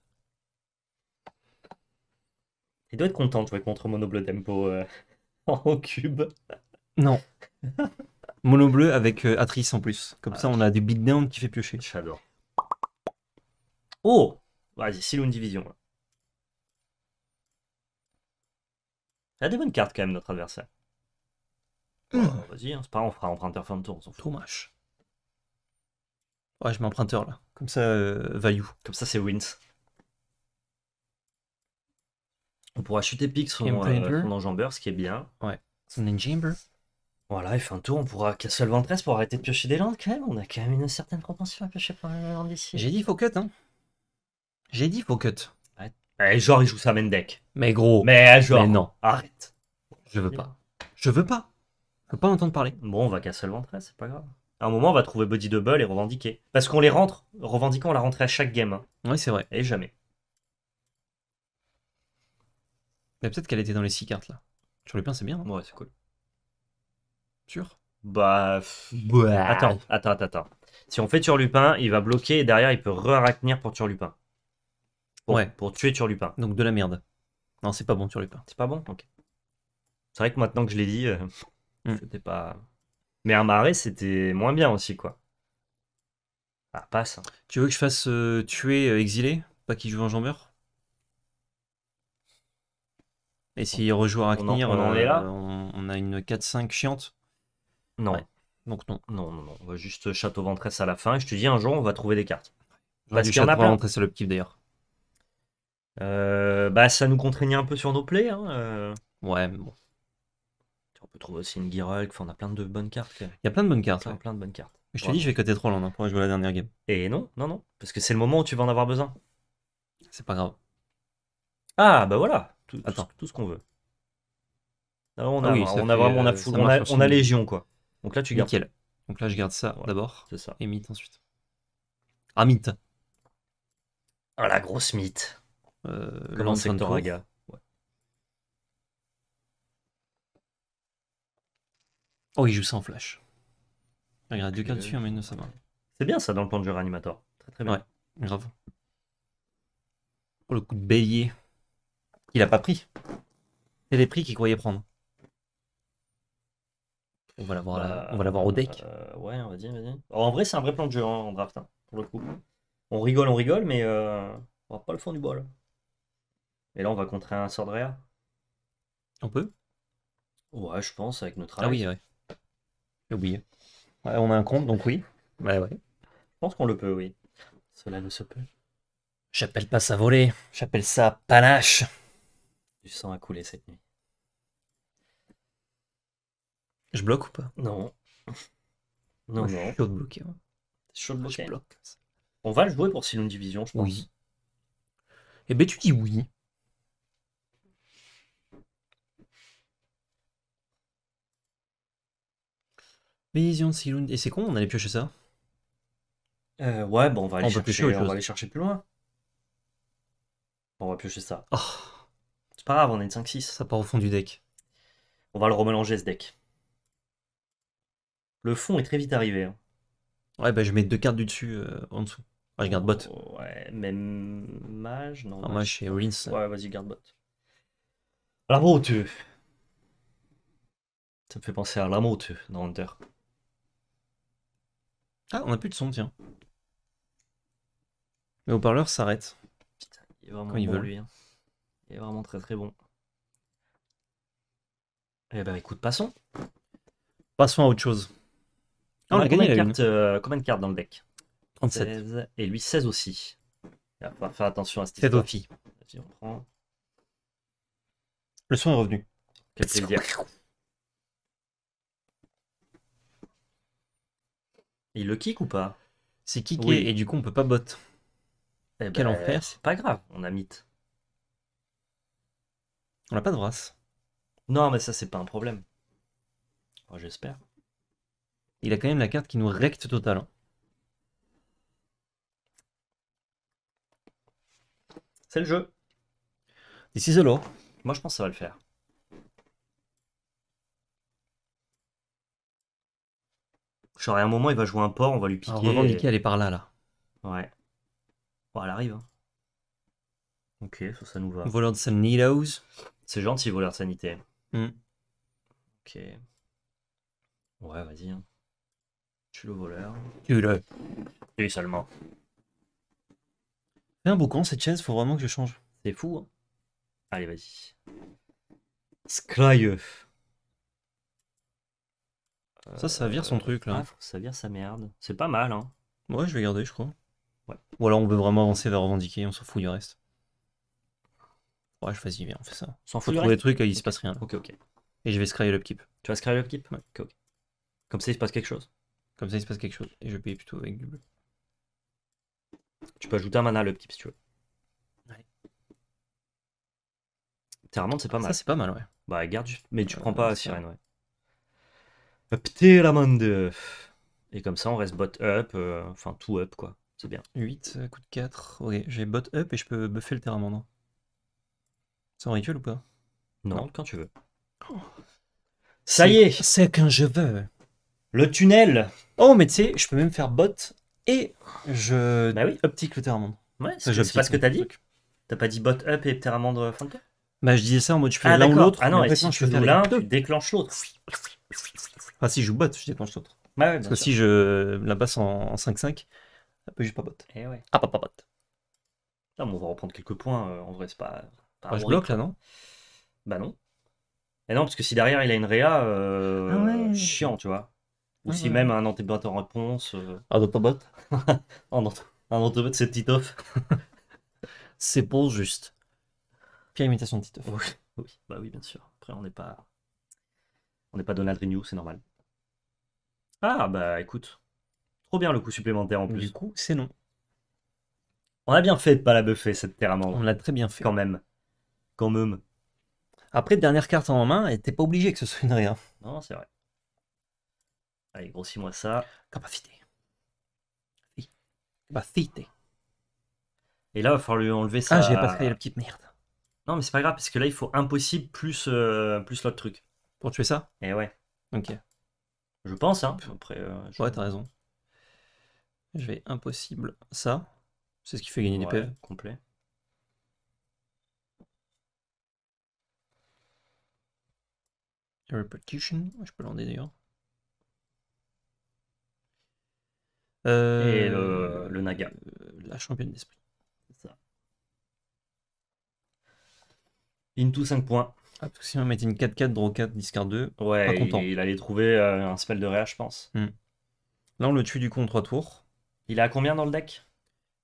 Il doit être content de jouer contre Monobleu Tempo euh, en cube. Non. Mono bleu avec Atris en plus. Comme ah, ça, on a du beatdown qui fait piocher. J'adore. Oh Vas-y, c'est une division. Là. Hein. Il a des bonnes cartes quand même, notre adversaire. Hmm. Oh, vas-y, hein, c'est pas grave, on fera emprunteur fin de tour, on s'en fout. Ouais, je mets emprunteur là. Comme ça, euh, Comme ça, c'est wins. On pourra chuter Pix son, euh, enjambeur, ce qui est bien. Ouais. Son enjamber. Voilà, il fait un tour, on pourra casser le ventresse pour arrêter de piocher des landes quand même. On a quand même une certaine propension à piocher pour landes ici. J'ai dit, il faut cut, hein. J'ai dit faut cut. Eh, genre, il joue main deck. Mais gros. Mais euh, genre. non. Arrête. Je veux pas. Je veux pas. Je veux pas entendre parler. Bon, on va casser le ventre, c'est pas grave. À un moment, on va trouver Body Double et revendiquer. Parce qu'on les rentre, revendiquant, on la rentrée à chaque game. Hein. Oui, c'est vrai. Et jamais. Mais peut-être qu'elle était dans les six cartes là. Turlupin, c'est bien, hein. Ouais, c'est cool. Sûr Bah. bah. Attends, attends, attends, Si on fait Turlupin, il va bloquer et derrière, il peut re-arachnir pour Turlupin. Pour, ouais. pour tuer Turlupin. Donc de la merde. Non, c'est pas bon Turlupin. C'est pas bon Ok. C'est vrai que maintenant que je l'ai dit, euh, mm. c'était pas. Mais un marais, c'était moins bien aussi, quoi. Ah, passe. Hein. Tu veux que je fasse euh, tuer euh, exilé Pas qu'il joue en jambeur Et s'il rejoue Arachnir, on, on est là on, a une 4-5 chiante Non. Donc non. Non, non, non. On va juste château ventresse à la fin. je te dis, un jour, on va trouver des cartes. Parce qu'il y c'est le d'ailleurs. Euh, bah, ça nous contraignait un peu sur nos plays. Hein, euh. Ouais, mais bon. On peut trouver aussi une Giralk, enfin, on a plein de bonnes cartes. Il y a plein de bonnes cartes. plein de bonnes cartes. Je te dis, je vais coter 3 là pour jouer la dernière game. Et non, non, non. Parce que c'est le moment où tu vas en avoir besoin. C'est pas grave. Ah, bah voilà. Tout, Attends. tout, ce qu'on veut. Ah, on, ah a, vraiment, on a euh, on a, Légion quoi. Donc là tu gardes. Donc là je garde ça d'abord. ça. Et mythe ensuite. Ah mythe. Ah la grosse mythe. Comme en secteur Ouais. Oh, il joue ça en flash. Regarde, du cartes dessus, hein, mais ne ça va. C'est bien ça dans le plan jeu Animator. Très très bien. Ouais, grave. Oh, le coup de bélier. Il a pas pris. C'est les prix qu'il croyait prendre. On va l'avoir va l'avoir au deck. Euh, ouais, va va vas-y. Oh, en vrai, c'est un vrai plan de jeu hein, en draft, hein, pour le coup. On rigole, on rigole, mais euh, on va pas le fond du bol. Et là, on va contrer un réa. On peut Ouais, je pense, avec notre Ah oui, ouais. J'ai oublié. Ouais, on a un compte, donc oui. Ouais, ouais. Je pense qu'on le peut, oui. Cela ne se peut. J'appelle pas ça voler, j'appelle ça panache. Du sang a coulé cette nuit. Je bloque ou pas Non. Non, non. Je de bloquer. Hein. de bloquer. On va le jouer pour Silent Division, je pense. Oui. Eh ben, tu dis oui. Vision Silund. Et c'est con, on allait piocher ça euh, Ouais, bon, on va aller, chercher, on va aller chercher plus loin. on va piocher ça. Oh. C'est pas grave, on est une 5-6. Ça part au fond du deck. On va le remélanger ce deck. Le fond est très vite arrivé. Hein. Ouais, bah je mets deux cartes du dessus euh, en dessous. Ah, je garde bot. ouais, même mage, non. Ah, mage et Rince. Ouais, vas-y, garde bot. L'amour tu. Ça me fait penser à l'amour tu dans Hunter. Ah, on a plus de son, tiens. Le haut-parleur s'arrête. Putain, il est vraiment quand lui. Hein. Il est vraiment très très bon. Eh ben écoute, passons. Passons à autre chose. Ah, on, a, gagné carte, euh, combien de cartes dans le deck 37. et lui 16 aussi. Il va faire attention à ce type on prend... Le son est revenu. Quel dire Il le kick ou pas C'est kické et du coup on peut pas bot. Eh Quel ben, enfer C'est pas grave, on a mythe. On a pas de race. Non, mais ça c'est pas un problème. J'espère. Il a quand même la carte qui nous recte total. C'est le jeu. Ici, the Moi, je pense que ça va le faire. Genre, à un moment, il va jouer un port, on va lui piquer. Alors, revendiquer, elle est par là, là. Ouais. Bon, elle arrive. Hein. Ok, ça, ça nous va. Voleur de Sanitos. C'est gentil, voleur de sanité. Mm. Ok. Ouais, vas-y. Hein. Je suis le voleur. Tu le Tu Tue-le seulement. C'est un boucan, cette chaise, faut vraiment que je change. C'est fou. Hein. Allez, vas-y. Scryeuf. Ça, ça vire son truc là. Ah, ça vire sa merde. C'est pas mal, hein. Ouais, je vais garder, je crois. Ouais. Ou alors on veut vraiment avancer vers revendiquer, on s'en fout du reste. Ouais, je vas-y, viens, on fait ça. S'en fout du les trucs, il se passe rien. Ok, ok. Et je vais le l'upkeep. Tu vas scryer l'upkeep Ouais. Comme ça, il se passe quelque chose. Comme ça, il se passe quelque chose. Et je vais payer plutôt avec du bleu. Tu peux ajouter un mana à l'upkeep si tu veux. Allez. Terramente, c'est pas mal. Ça, c'est pas mal, ouais. Bah, garde, mais tu prends euh, pas Sirène, ouais. Bah, Pteramande. Et comme ça, on reste bot up, euh, enfin tout up quoi. C'est bien. 8, coup de 4. Ok, j'ai bot up et je peux buffer le Terramande. C'est en rituel ou pas non, quand tu veux. Oh. Ça y est C'est quand je veux. Le tunnel Oh, mais tu sais, je peux même faire bot et je bah oui. optique le Terramande. Ouais, c'est pas ce que t'as dit. T'as pas dit bot up et enfin quoi Bah, je disais ça en mode je fais ah, l'un ou l'autre. Ah non, et si tu fais l'un, tu déclenches l'autre. Enfin, si je joue bot, je déclenche l'autre. Parce que si je la passe en, 5-5, après je pas bot. Eh ah, pas, pas bot. on va reprendre quelques points. Euh, en vrai, c'est pas. Ah, je bloque là, non Bah non. Et non, parce que si derrière il a une réa, euh, ah chiant, tu vois. Ou ah si même un antibot en réponse. Euh. Ah, pas un ant- un antibot, c'est Titoff. C'est pour juste. Pire imitation de Titoff. Oui, bah oui, bien sûr. Après, on n'est pas. On n'est pas Donald Renew, c'est normal. Ah bah écoute, trop bien le coup supplémentaire en plus. Du coup, c'est non. On a bien fait de pas la buffer cette terre à On l'a très bien fait. Quand même. Quand même. Après, dernière carte en main, t'es pas obligé que ce soit une rien. Hein. Non, c'est vrai. Allez, grossis-moi ça. Capacité. Capacité. Et là, il va falloir lui enlever ça. Ah, j'ai pas fait la petite merde. Non, mais c'est pas grave, parce que là, il faut impossible plus, euh, plus l'autre truc. Pour tuer ça Eh ouais. Ok. Je pense, hein. Après, euh, Ouais, t'as raison. Je vais impossible ça. C'est ce qui fait gagner des PV. Complet. Repetition, je peux l'enlever d'ailleurs. Et le, euh, Naga. La championne d'esprit. ça. Into 5 points. Ah, si on mettait une 4-4, draw 4, discard 2, ouais, pas content. Il, allait trouver euh, un spell de réa, je pense. Hmm. Là, on le tue du coup en 3 tours. Il a combien dans le deck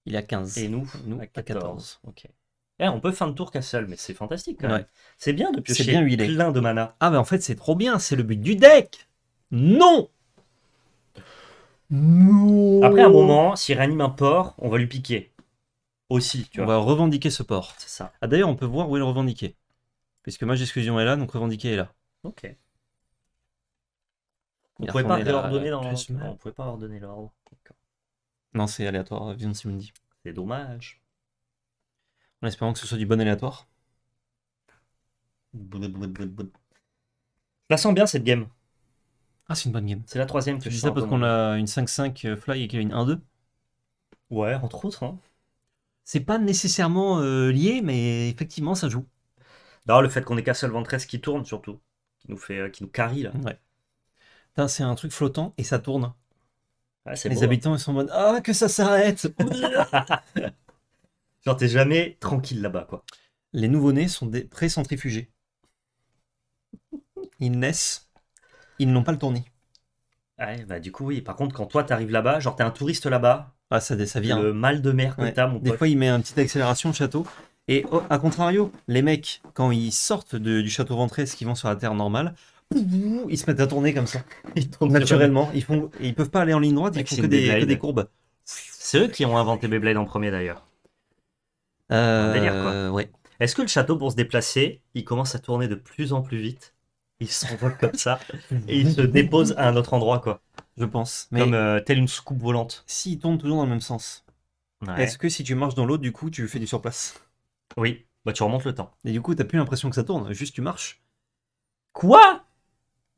Il a 15. Et nous, nous à 14. Eh, on peut fin de tour qu'à seul, mais c'est fantastique quand même. C'est bien de piocher plein de mana. Ah, mais en fait, c'est trop bien, c'est le but du deck Non Après un moment, s'il réanime un port, on va lui piquer. Aussi, tu On va revendiquer ce port. C'est ça. Ah, d'ailleurs, on peut voir où est revendiqué. Puisque ma exclusion est là, donc revendiqué est là. Ok. On ne pouvait pas ordonner euh, l'ordre. pas ordonner l'ordre. Non, c'est aléatoire, Vision Simundi. C'est dommage. En espérant que ce soit du bon aléatoire. La sens bien cette game. Ah, c'est une bonne game. C'est la troisième que je, je C'est ça parce qu'on a une 5-5 euh, fly et qu'il y a une 1-2. Ouais, entre autres. Hein. C'est pas nécessairement euh, lié, mais effectivement, ça joue le fait qu'on ait qu'à seul qui tourne surtout, qui nous fait, euh, qui nous carie là. Ouais. c'est un truc flottant et ça tourne. Les hein. habitants sont en mode ah que ça s'arrête. Genre t'es jamais tranquille là-bas quoi. Les nouveau-nés sont des pré-centrifugés. Ils naissent, ils n'ont pas le tourné. Ouais, bah du coup oui. Par contre quand toi t'arrives là-bas, genre t'es un touriste là-bas. Ah ça, ça vient. Le mal de mer que t'as Des fois il met un petit accélération château. Et oh, à contrario, les mecs, quand ils sortent du château ventré, ce qu'ils vont sur la terre normale, ils se mettent à tourner comme ça. Ils naturellement. Ils, font, peuvent pas aller en ligne droite, ils font que des, courbes. C'est eux qui ont inventé Beyblade en premier d'ailleurs. Euh, est-ce que le château, pour se déplacer, il commence à tourner de plus en plus vite Il s'envole comme ça et il se dépose à un autre endroit, quoi. Je pense. comme euh, telle une soucoupe volante. S'il tourne toujours dans le même sens, est-ce que si tu marches dans l'autre, du coup, tu fais du surplace oui, bah tu remontes le temps. Et du coup, t'as plus l'impression que ça tourne, juste tu marches. Quoi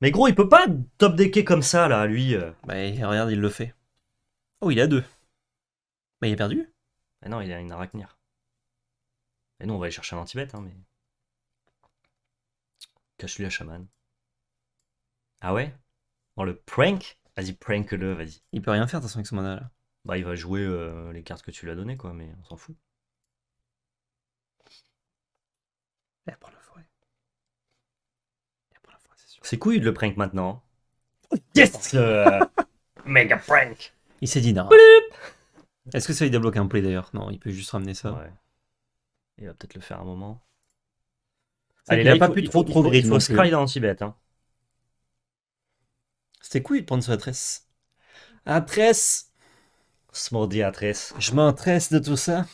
Mais gros, il peut pas top decker comme ça, là, lui. Euh. Bah regarde, il le fait. Oh, il a deux. Bah il est perdu. Mais ah non, il a une arachnir. Et non, on va aller chercher un anti-bête, hein, mais... Cache-lui à chaman. Ah ouais On le prank Vas-y, prank-le, vas-y. Il peut rien faire de toute façon avec ce mana là. Bah, il va jouer euh, les cartes que tu lui as données, quoi, mais on s'en fout. c'est cool couille de le prank maintenant. Yes euh, Mega prank Il s'est dit non. Est-ce que ça lui débloque un play d'ailleurs Non, il peut juste ramener ça. Il va peut-être le faire un moment. Allez, il a pas pu trop trop Il faut scry dans Tibet. C'était cool de prendre sa tresse. À tresse Je m'entresse de tout ça.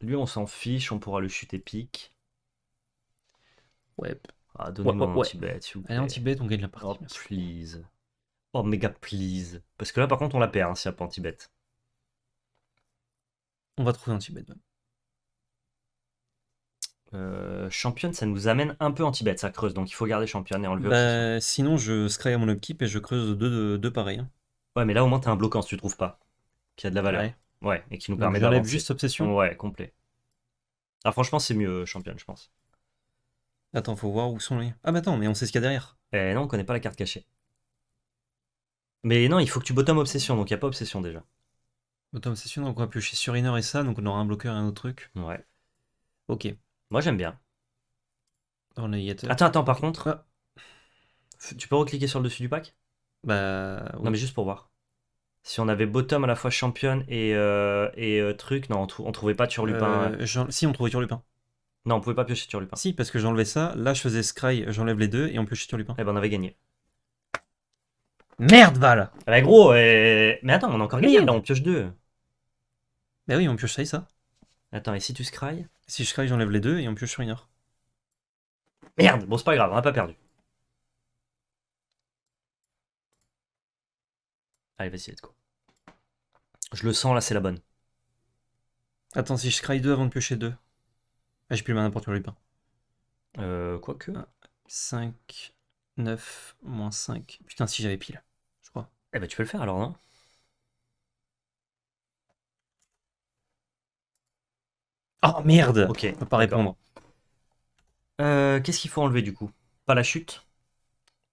Lui, on s'en fiche, on pourra le chuter pique. Ouais. Ah, donnez-moi anti-bet, s'il vous plaît. Allez, anti-bet, on gagne la partie. Oh, please. Oh, méga please. Parce que là, par contre, on la perd si hein, s'il n'y a pas anti-bet. On va trouver anti-bet, même. Euh, championne, ça nous amène un peu anti-bet, ça creuse, donc il faut garder championne et enlever. Bah, sinon, je scry à mon upkeep et je creuse deux, de deux pareils. Hein. Ouais, mais là au moins t'as un bloquant si tu trouves pas, qui a de la valeur. Ouais, et qui nous permet d'avancer. juste obsession Ouais, complet. Alors ah, franchement, c'est mieux euh, championne, je pense. Attends, faut voir où sont les. Ah, bah attends, mais on sait ce qu'il y a derrière. Eh non, on connaît pas la carte cachée. Mais non, il faut que tu bottom obsession, donc il n'y a pas obsession déjà. Bottom obsession, donc on va piocher sur inner et ça, donc on aura un bloqueur et un autre truc. Ouais. Ok. Moi j'aime bien. On Attends, attends, par contre. Ah. Tu peux recliquer sur le dessus du pack Bah. Non, mais juste pour voir si on avait Bottom à la fois championne et, euh, et euh, truc, non, on, trouvait pas Turlupin. Euh, si, on trouvait Turlupin. Non, on pouvait pas piocher Turlupin. Si, parce que j'enlevais ça, là je faisais Scry, j'enlève les deux et on piochait Turlupin. Eh ben on avait gagné. Merde, Val Bah gros, eh, mais attends, on a encore gagné, là on pioche deux. Bah oui, on pioche ça et ça. Attends, et si tu Scry Si je Scry, j'enlève les deux et on pioche sur Merde, bon c'est pas grave, on a pas perdu. Allez, vas-y, let's go. Je le sens, là, c'est la bonne. Attends, si je scry 2 avant de piocher 2. Ah, j'ai plus le main n'importe Lupin. Euh, que... 5, 9, moins 5. Putain, si j'avais pile, je crois. Eh ben, tu peux le faire alors, non Oh merde Ok. On peut pas répondre. Euh, Qu'est-ce qu'il faut enlever du coup Pas la chute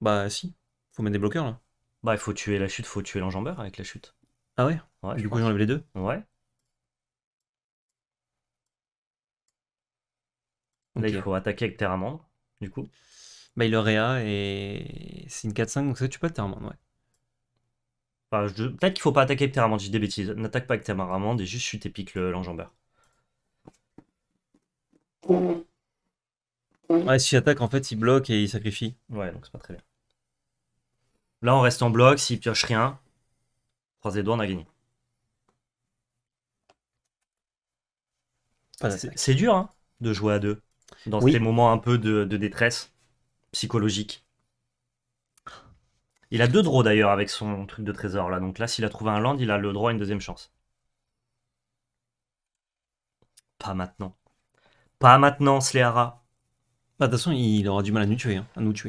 Bah, si. Faut mettre des bloqueurs là. Bah, il faut tuer la chute, faut tuer l'enjambeur avec la chute. Ah ouais, Du coup, j'enlève les deux Ouais. Là, il faut attaquer avec Mandre, du coup. Bah, il aurait réa, et c'est une 4-5, donc ça tu peux pas ouais. Peut-être qu'il faut pas attaquer avec Mandre, j'ai des bêtises. N'attaque pas avec et juste chute et pique l'enjambeur. Ouais, si j'attaque, en fait, il bloque et il sacrifie. Ouais, donc c'est pas très bien. Là, on reste en bloc. S'il pioche rien, croise les on a gagné. C'est dur hein, de jouer à deux dans les ces moments un peu de, détresse psychologique. Il a deux draws d'ailleurs avec son truc de trésor là. Donc là, s'il a trouvé un land, il a le droit à une deuxième chance. Pas maintenant. Pas maintenant, Sleara. Bah, de toute façon, il aura du mal à nous tuer. Hein,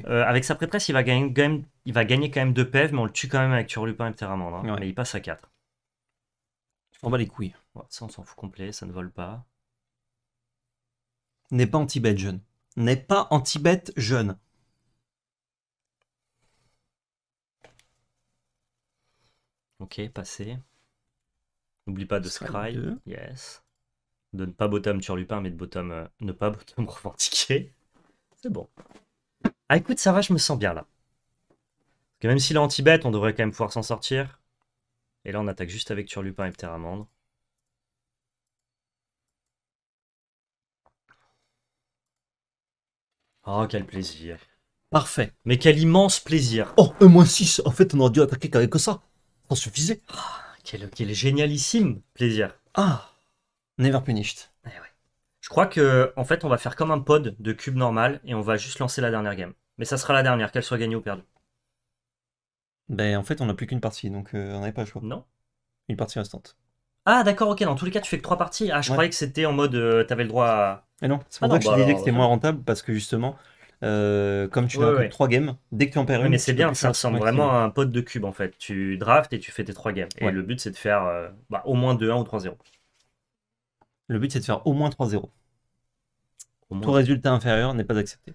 euh, avec sa pré-presse il va gagner, quand il va gagner quand même deux pèves, mais on le tue quand même avec Turlupin et Pteramandre. Hein. Mais il passe à 4. On va les couilles. ça, on s'en fout complet, ça ne vole pas. N'est pas anti bête jeune. N'est pas anti bête jeune. Ok, passé. N'oublie pas de Scry. Yes. De ne pas bottom Turlupin, mais de bottom, euh, ne pas bottom revendiquer. C'est bon. Ah écoute, ça va, je me sens bien là que même s'il est anti-bête, on devrait quand même pouvoir s'en sortir. Et là, on attaque juste avec Turlupin et Pteramandre. Oh, quel plaisir. Parfait. Mais quel immense plaisir. Oh, E-6, en fait, on aurait dû attaquer qu'avec ça. Ça suffisait. Ah, quel, génialissime plaisir. Ah, never punished. Eh Je crois que, en fait, on va faire comme un pod de cube normal et on va juste lancer la dernière game. Mais ça sera la dernière, qu'elle soit gagnée ou perdue. Ben, en fait, on n'a plus qu'une partie, donc euh, on n'avait pas le choix. Non. Une partie restante. Ah, d'accord, ok. Dans tous les cas, tu fais que trois parties. Ah, je croyais que c'était en mode euh, tu avais le droit à. Mais non, c'est ah pour ça que je bah disais que c'était euh, moins rentable parce que justement, comme tu Ouais, dois trois games, dès que tu en perds une, mais c'est bien, ça ressemble vraiment à un pote de cube en fait. Tu draftes et tu fais tes trois games. Et bah, le but c'est de faire au moins 2-1 ou 3-0. Le but c'est de faire au moins 3-0. Tout résultat inférieur n'est pas accepté.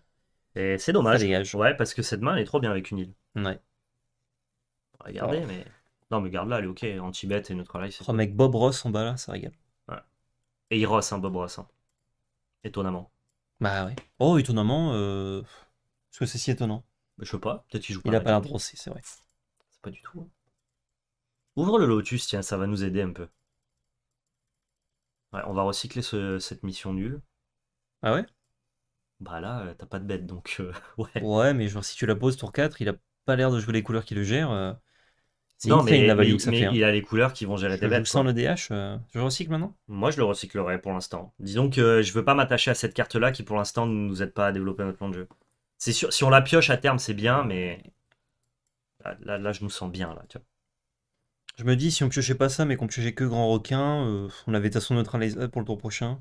Et c'est Ça dommage. dégage. Ouais, parce que cette main elle est trop bien avec une île. Ouais. Regardez, mais. Non, mais garde là elle est ok. anti bête et notre Oh, mec, Bob Ross en bas là, ça régale. Ouais. Et il Ross, hein, Bob Ross. Hein. Étonnamment. Bah ouais. Oh, étonnamment. Euh... ce que c'est si étonnant Je sais pas, peut-être qu'il joue pas. Il a pas l'air rosser, c'est vrai. C'est pas du tout. Hein. Ouvre le Lotus, tiens, ça va nous aider un peu. Ouais, on va recycler cette mission nulle. Ah ouais Bah là, euh, t'as pas de bête, donc euh, ouais. Ouais, mais genre si tu la poses tour 4, il a pas l'air de jouer les couleurs qui le gèrent. Euh. Non, mais, hein. il a les couleurs qui vont gérer tes bêtes. Sans le DH, Je le euh, maintenant Moi, je le recyclerai pour l'instant. Disons que je veux pas m'attacher à cette carte-là qui, pour l'instant, ne nous aide pas à développer notre plan de jeu. C'est sûr, si on la pioche à terme, c'est bien, mais là, là, je nous sens bien. là. Je me dis, si on piochait pas ça, mais qu'on piochait que Grand Requin, euh, on avait de toute façon notre pour le tour prochain.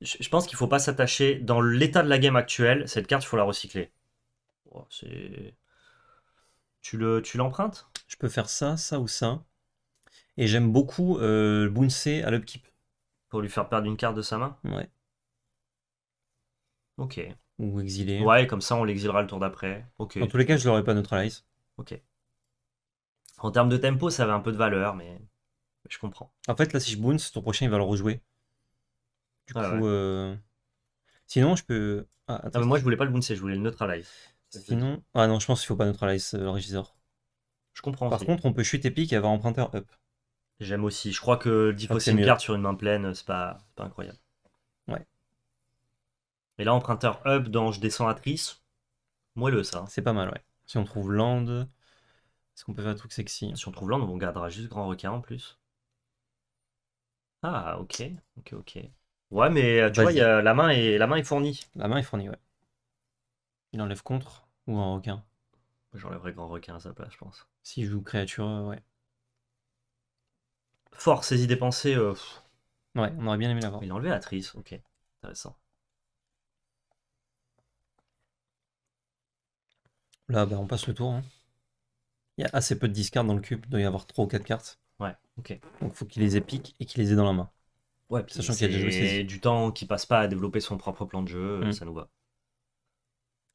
Je, pense qu'il ne faut pas s'attacher. Dans l'état de la game actuelle, cette carte, il faut la recycler. Oh, c'est tu le, tu l'empruntes Je peux faire ça, ça ou ça. Et j'aime beaucoup le euh, Bounce à l'upkeep. Pour lui faire perdre une carte de sa main Ouais. Ok. Ou exiler. Ouais, comme ça on l'exilera le tour d'après. Ok. Dans tous les cas, je l'aurai pas neutralise. Ok. En termes de tempo, ça avait un peu de valeur, mais je comprends. En fait, là, si je bounce, ton prochain, il va le rejouer. Du ah coup, euh, sinon, je peux. Ah, moi, je voulais pas le bouncer, je voulais le neutralize. Sinon, ah non, je pense qu'il faut pas neutraliser euh, le Régisseur. Je comprends. Par contre, on peut chute épique et avoir emprunteur up. J'aime aussi. Je crois que 10 une carte sur une main pleine, c'est pas, pas incroyable. Ouais. Et là, emprunteur up dans Je descends à Trice, moelleux ça. Hein. C'est pas mal, ouais. Si on trouve Land, est-ce qu'on peut faire un truc sexy hein Si on trouve Land, on gardera juste Grand Requin en plus. Ah, ok, ok, ok. Ouais, mais euh, tu vois, y a, la, main est, la main est fournie. La main est fournie, ouais. Il enlève contre. Ou un requin. J'enlèverais grand requin à sa place, je pense. si je joue créature, euh, ouais. Force, saisie dépensée. Euh, ouais, on aurait bien aimé l'avoir. Il a enlevé ok. Intéressant. Là, bah, on passe le tour. Hein. Il y a assez peu de discards dans le cube, il doit y avoir 3 ou 4 cartes. Ouais, ok. Donc faut qu'il les épique et qu'il les ait dans la main. Ouais, puis sachant qu'il y a du temps qui passe pas à développer son propre plan de jeu, euh, mm. ça nous va.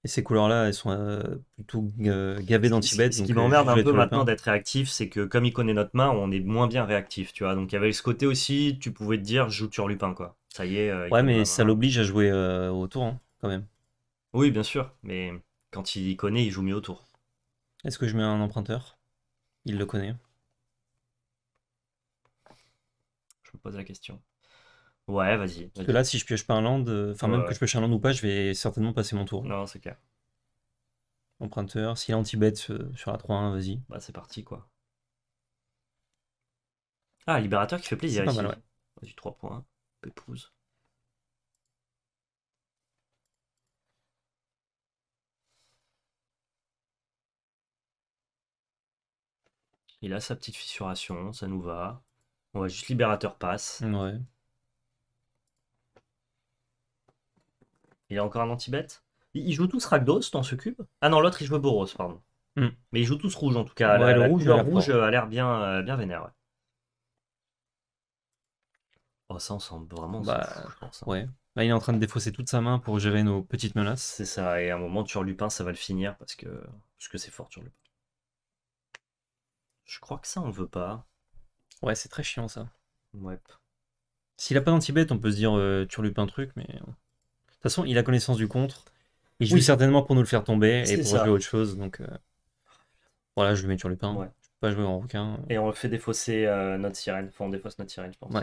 Et ces couleurs-là, elles sont euh, plutôt euh, gavées Ce qui euh, m'emmerde un peu maintenant d'être réactif, c'est que comme il connaît notre main, on est moins bien réactif, tu vois. Donc il y avait ce côté aussi, tu pouvais te dire, je joue sur Lupin, quoi. Ça y est. Euh, ouais, mais ça l'oblige à jouer autour, hein, quand même. Oui, bien sûr, mais quand il connaît, il joue mieux autour. Est-ce que je mets un emprunteur Il le connaît. Je me pose la question. Ouais, vas-y. Parce que là, si je pioche pas un land, euh, enfin, même que je pioche un land ou pas, je vais certainement passer mon tour. Non, c'est clair. Emprunteur, s'il anti-bet euh, sur la 3-1, vas-y. Bah, c'est parti, quoi. Ah, Libérateur qui fait plaisir ici. Pas Du 3 points, Pépouse. Il a sa petite fissuration, ça nous va. On va juste Libérateur passe. Ouais. Il a encore un anti-bet. Ils jouent tous Ragdos dans ce cube. Ah non, l'autre, il joue Boros, pardon. Hmm. Mais ils jouent tous rouge en tout cas. le rouge, rouge a l'air bien, euh, bien vénère. Ouais. Oh, ça, on sent vraiment. Bah, hein. Ouais. Là, il est en train de défausser toute sa main pour gérer nos petites menaces. C'est ça, et à un moment, sur Lupin, ça va le finir parce que parce que c'est fort Turlupin. Je crois que ça, on veut pas. Ouais, c'est très chiant ça. Ouais. S'il a pas d'anti-bet, on peut se dire euh, Turlupin truc, mais. Euh, de toute façon, il a connaissance du contre. Il joue certainement pour nous le faire tomber et pour jouer autre chose. Donc euh, voilà, je lui mets sur le pain. Je peux pas jouer en Requin. Et on le fait défausser euh, notre sirène. Enfin, on défausse notre sirène, je pense.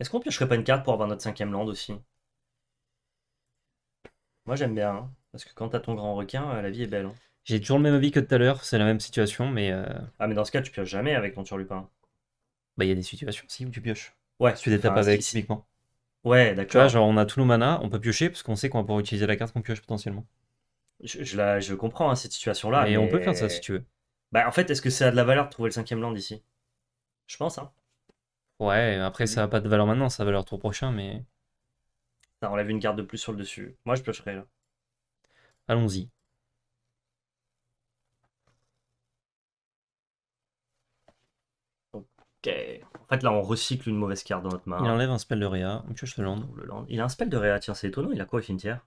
Est-ce qu'on piocherait pas une carte pour avoir notre cinquième land aussi Moi j'aime bien, hein, parce que quand t'as ton grand requin, euh, la vie est belle. Hein. J'ai toujours le même avis que tout à l'heure, c'est la même situation, mais. Ah, mais dans ce cas, tu pioches jamais avec ton turlupin. Bah, il y a des situations si où tu pioches. Ouais. Tu enfin, détapes avec, typiquement. Ouais, d'accord. genre on a tous nos manas, on peut piocher parce qu'on sait qu'on va pouvoir utiliser la carte qu'on pioche potentiellement. Je, je comprends hein, cette situation-là. Et on peut faire ça si tu veux. Bah en fait, est-ce que ça a de la valeur de trouver le cinquième land ici Je pense, hein. Ouais, après ça n'a pas de valeur maintenant, ça va valeur tour prochain, mais... Ça enlève une carte de plus sur le dessus. Moi je piocherai là. Allons-y. Ok. En fait, là, on recycle une mauvaise carte dans notre main. Il enlève un spell de Réa, on pioche le land. Il a un spell de Réa, tiens, c'est étonnant. Il a quoi au cimetière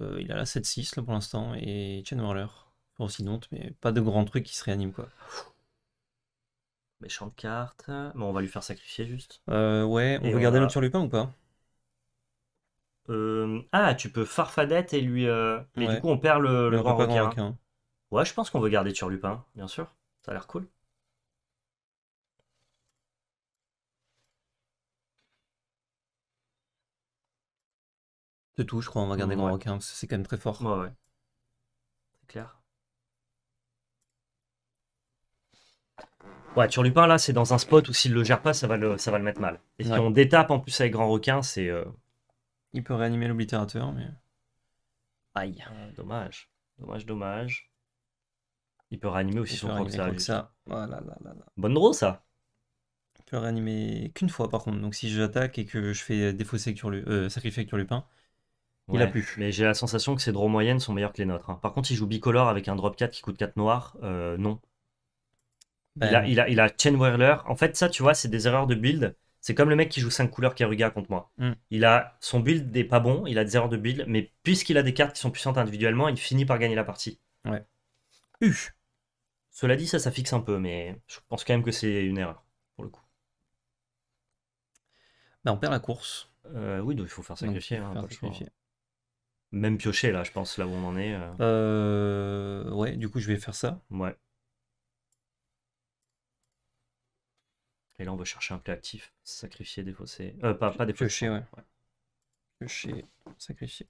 euh, Il a la 7-6 là pour l'instant et Chain Whirler. aussi d'autres, mais pas de grand truc qui se réanime quoi. Méchante carte. Bon, on va lui faire sacrifier juste. Euh, ouais, on veut garder notre Lupin ou pas euh, Ah, tu peux farfadette et lui. Mais du coup, on perd le, le grand hein. Ouais, je pense qu'on veut garder Turlupin, bien sûr. Ça a l'air cool. de tout, je crois, on va garder Grand Requin, c'est quand même très fort. Ouais, ouais. C'est clair. Ouais, Turlupin, là, c'est dans un spot où s'il le gère pas, ça va le, ça va le mettre mal. Et si on détape en plus avec Grand Requin, c'est. Euh, Il peut réanimer l'oblitérateur, mais. Aïe. dommage. Dommage, dommage. Il peut réanimer aussi son ça Oh Bonne draw, ça. Il peut réanimer qu'une fois, par contre. Donc si j'attaque et que je fais défausser euh, sacrifier Turlupin, il a plus. Mais j'ai la sensation que ses draws moyennes sont meilleurs que les nôtres. Hein. Par contre, il joue bicolore avec un drop 4 qui coûte 4 noirs. Euh, non. Ben. Il, a, il, a, Chain Whirler. En fait, ça, tu vois, c'est des erreurs de build. C'est comme le mec qui joue 5 couleurs Keruga contre moi. Hmm. Il a Son build n'est pas bon, il a des erreurs de build, mais puisqu'il a des cartes qui sont puissantes individuellement, il finit par gagner la partie. Ouais. Cela dit, ça, ça fixe un peu, mais je pense quand même que c'est une erreur, pour le coup. Ben, on perd la course. Euh, oui, donc il faut faire sacrifier. Hein, faire même piocher là, je pense, là où on en est. Euh. euh, ouais, du coup, je vais faire ça. Ouais. Et là, on va chercher un play actif. Sacrifier, défausser. Euh, pas, pas défausser. Piocher, ouais. Piocher, sacrifier.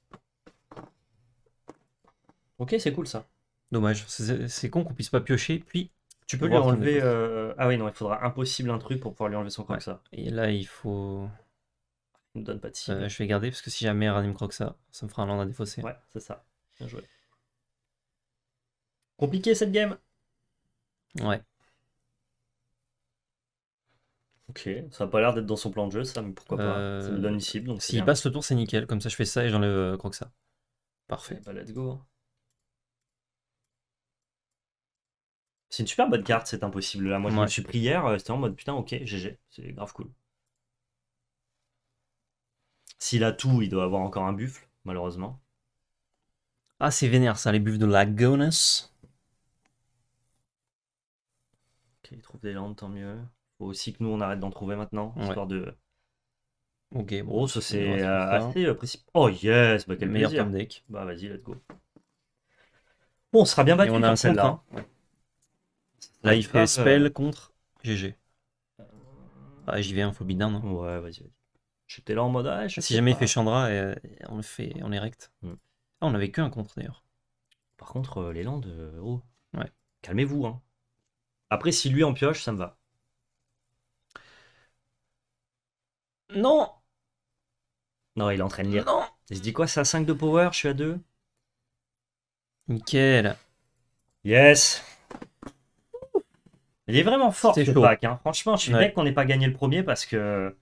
Ok, c'est cool ça. Dommage, c'est con qu'on puisse pas piocher, puis tu peux lui enlever. Euh, ah oui, non, il faudra impossible un truc pour pouvoir lui enlever son corps ça. Et là, il faut donne pas euh, je vais garder parce que si jamais Radim croque ça, ça me fera un land à défausser. Ouais, c'est ça. Bien joué. Compliqué cette game. Ouais. Ok, ça n'a pas l'air d'être dans son plan de jeu, ça, mais pourquoi pas euh, Ça me donne une cible. Donc S'il passe le tour, c'est nickel. Comme ça, je fais ça et j'enlève euh, ça. Parfait. Bah, let's go. C'est une super bonne carte, c'est impossible. Là, moi, je me suis pris hier, c'était en mode putain, ok, GG, c'est grave cool. S'il a tout, il doit avoir encore un buffle, malheureusement. Ah, c'est vénère ça, les buffles de Lagonus. Ok, il trouve des landes, tant mieux. Faut aussi que nous on arrête d'en trouver maintenant, histoire de. Ok, bon. Oh, ça c'est euh, assez euh, précis. Oh yes, bah quel meilleur plaisir. deck. Bah vas-y, let's go. Bon, on sera bien battu. on a un celle-là. Là, il fait spell euh, contre GG. Ah, j'y vais, un phobie non hein. Ouais, vas-y, vas-y. J'étais là en mode. Ah, ah, si jamais il fait Chandra, euh, on le fait, on est recte. Mm. Ah, on avait qu'un un contre d'ailleurs. Par contre, euh, l'élan les Landes, Calmez-vous. Hein. Après, si lui en pioche, ça me va. Non Non, il entraîne lire. Non Il se dit quoi C'est à 5 de power, je suis à 2 Nickel. Yes Il est vraiment fort ce pack. Hein. Franchement, je suis ouais. qu'on n'ait pas gagné le premier parce que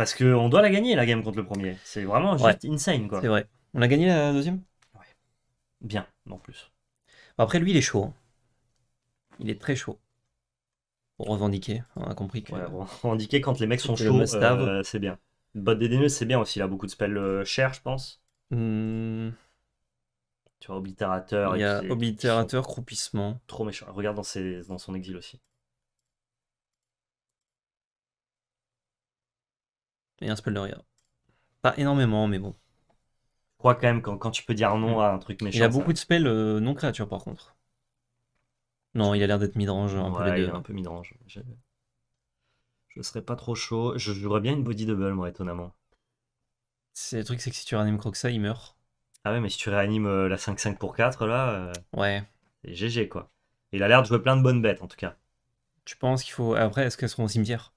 parce qu'on doit la gagner la game contre le premier. C'est vraiment juste insane quoi. C'est vrai. On a gagné la deuxième Ouais. Bien, non plus. Après, lui, il est chaud. Hein. Il est très chaud. Pour revendiquer, on a compris que. revendiquer quand les mecs sont chauds, euh, c'est bien. Bot déneux, c'est bien aussi. Il a beaucoup de spells cher euh, chers, je pense. Hmm. Tu vois, Obliterateur... Il croupissement. Trop méchant. Regarde dans son exil aussi. et un spell rire. Pas énormément, mais bon. Je crois quand même quand, quand tu peux dire non à un truc méchant. Il a beaucoup de spells euh, non créatures par contre. Non, il a l'air d'être midrange, un peu un peu midrange. Je... serais pas trop chaud. Je jouerais bien une body double, moi, étonnamment. le truc, c'est que si tu réanimes Croxa, il meurt. Ah ouais, mais si tu réanimes euh, la 5-5 pour 4, là. Euh, ouais. C'est GG, quoi. Il a l'air de jouer plein de bonnes bêtes, en tout cas. Tu penses qu'il faut. Après, est-ce qu'elles seront au cimetière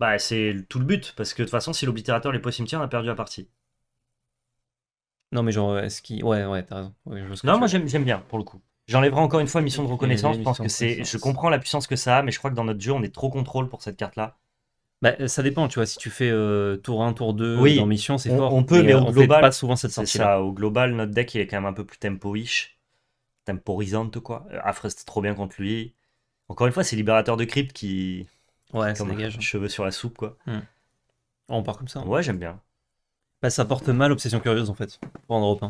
bah, c'est tout le but, parce que de toute façon, si l'oblitérateur les pas au cimetière, on a perdu la partie. Non, mais genre, est-ce qu'il. Ouais, ouais, t'as raison. non, moi, j'aime bien, pour le coup. J'enlèverai encore une fois mission de reconnaissance. Je pense que c'est. Je comprends la puissance que ça a, mais je crois que dans notre jeu, on est trop contrôle pour cette carte-là. Bah, ça dépend, tu vois. Si tu fais euh, tour 1, tour 2 oui, dans mission, c'est fort. On peut, mais, euh, au on global. pas souvent cette sortie là au global, notre deck, il est quand même un peu plus tempo-ish. Temporisante, quoi. Afra, c'était trop bien contre lui. Encore une fois, c'est Libérateur de Crypte qui. Ouais, ça dégage. Un cheveux sur la soupe, quoi. Hmm. On part comme ça. Hein. Ouais, j'aime bien. Bah, ça porte mal Obsession Curieuse, en fait, pour en Europe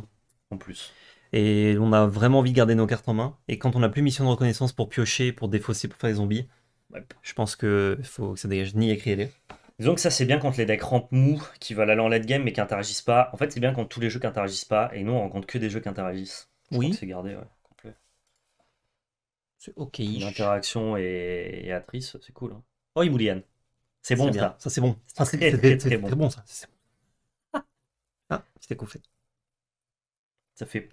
En plus. Et on a vraiment envie de garder nos cartes en main. Et quand on n'a plus mission de reconnaissance pour piocher, pour défausser, pour faire des zombies, je pense que faut que ça dégage ni écrit les. Disons que ça, c'est bien contre les decks ramp mou qui veulent aller en late game mais qui interagissent pas. En fait, c'est bien contre tous les jeux qui interagissent pas. Et nous, on rencontre que des jeux qui interagissent. oui. C'est gardé, ouais, C'est ok. L'interaction et attrice, c'est cool. Hein. Oh, il C'est bon, ça. Ça, c'est bon. Ça, c'est très, bon. très, bon. ça. Ah, c'était coupé. Ça fait.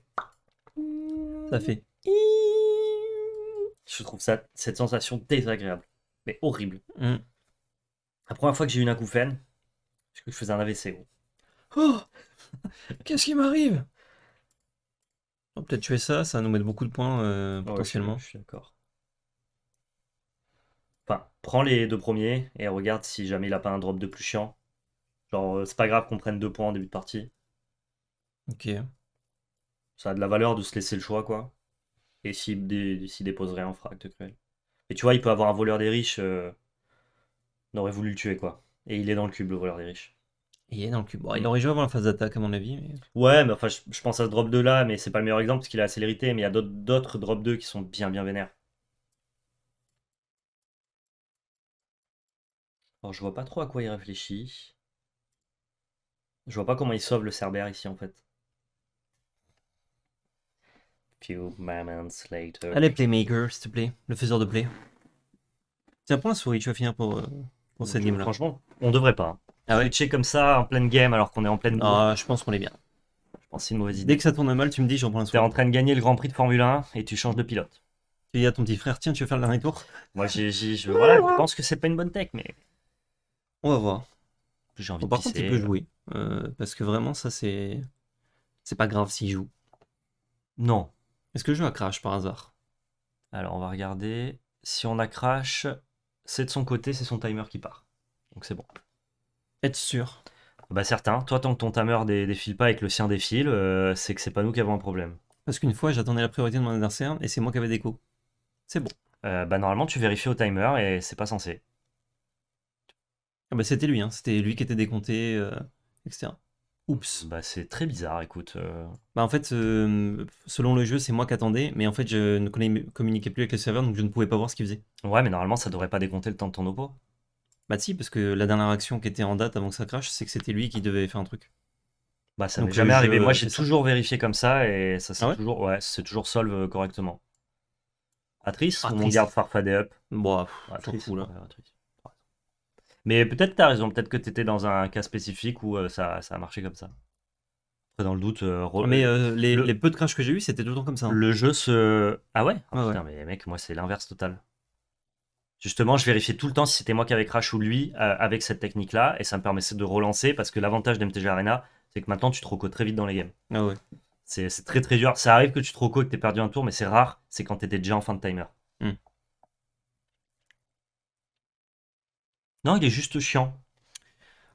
Ça fait. Je trouve ça, cette sensation désagréable, mais horrible. Mm. La première fois que j'ai eu une acouphène, c'est que je faisais un AVC. Oh, Qu'est-ce qui m'arrive oh, Peut-être tuer ça, ça nous mettre beaucoup de points potentiellement. Euh, je suis d'accord prends les deux premiers et regarde si jamais il a pas un drop de plus chiant. Genre, euh, c'est pas grave qu'on prenne deux points en début de partie. Ok. Ça a de la valeur de se laisser le choix, quoi. Et s'il dépose rien en cruel. Et tu vois, il peut avoir un voleur des riches. On euh, aurait voulu le tuer, quoi. Et il est dans le cube, le voleur des riches. Il est dans le cube. Bon, il mm. aurait joué avant la phase d'attaque, à mon avis. Ouais, mais enfin, je, pense à ce drop 2 là, mais c'est pas le meilleur exemple parce qu'il a la célérité. Mais il y a d'autres drops 2 qui sont bien, bien vénères. Alors, je vois pas trop à quoi il réfléchit. Je vois pas comment il sauve le Cerber ici en fait. Allez, Playmaker, s'il te plaît, le faiseur de play. Tiens, prends souris, tu vas finir pour, euh, pour cette game-là. Franchement, on devrait pas. Ah Switcher comme ça en pleine game alors qu'on est en pleine. Ah, je pense qu'on est bien. Je pense que c'est une mauvaise idée. Dès que ça tourne mal, tu me dis, j'en prends un Tu T'es en train de gagner le Grand Prix de Formule 1 et tu changes de pilote. il y a ton petit frère, tiens, tu veux faire le dernier tour Moi, je, voilà, je pense que c'est pas une bonne tech, mais. On va voir. J'ai envie de Par contre, jouer. Euh, parce que vraiment, ça, c'est. C'est pas grave s'il joue. Non. Est-ce que je joue à Crash par hasard Alors, on va regarder. Si on a Crash, c'est de son côté, c'est son timer qui part. Donc, c'est bon. Être sûr Bah, certain. Toi, tant que ton timer défile pas et que le sien défile, euh, c'est que c'est pas nous qui avons un problème. Parce qu'une fois, j'attendais la priorité de mon adversaire et c'est moi qui avais des coups. C'est bon. Euh, bah, normalement, tu vérifies au timer et c'est pas censé. Ah bah, c'était lui, hein. c'était lui qui était décompté, euh, etc. Oups. Bah c'est très bizarre, écoute. Euh. Bah en fait, euh, selon le jeu, c'est moi qui attendais, mais en fait, je ne communiquais plus avec le serveur, donc je ne pouvais pas voir ce qu'il faisait. Ouais, mais normalement, ça devrait pas décompter le temps de ton opo. Bah si, parce que la dernière action qui était en date avant que ça crache, c'est que c'était lui qui devait faire un truc. Bah ça m'est jamais arrivé. Moi, j'ai toujours vérifié comme ça et ça s'est ah toujours ouais, c'est toujours solve correctement. Atrice, on garde up. Bon, bah, mais peut-être tu as raison, peut-être que tu étais dans un cas spécifique où euh, ça, a marché comme ça. dans le doute, euh, Mais euh, les, peu de crash que j'ai eu, c'était tout le temps comme ça. Hein. le jeu se. Ah, ah ouais mais mec, moi c'est l'inverse total. Justement, je vérifiais tout le temps si c'était moi qui avais crash ou lui avec cette technique-là, et ça me permettait de relancer parce que l'avantage d'MTG Arena, c'est que maintenant tu te très vite dans les games. Ah ouais. C'est très très dur. Ça arrive que tu te et que t'es perdu un tour, mais c'est rare, c'est quand étais déjà en fin de timer. il est juste chiant.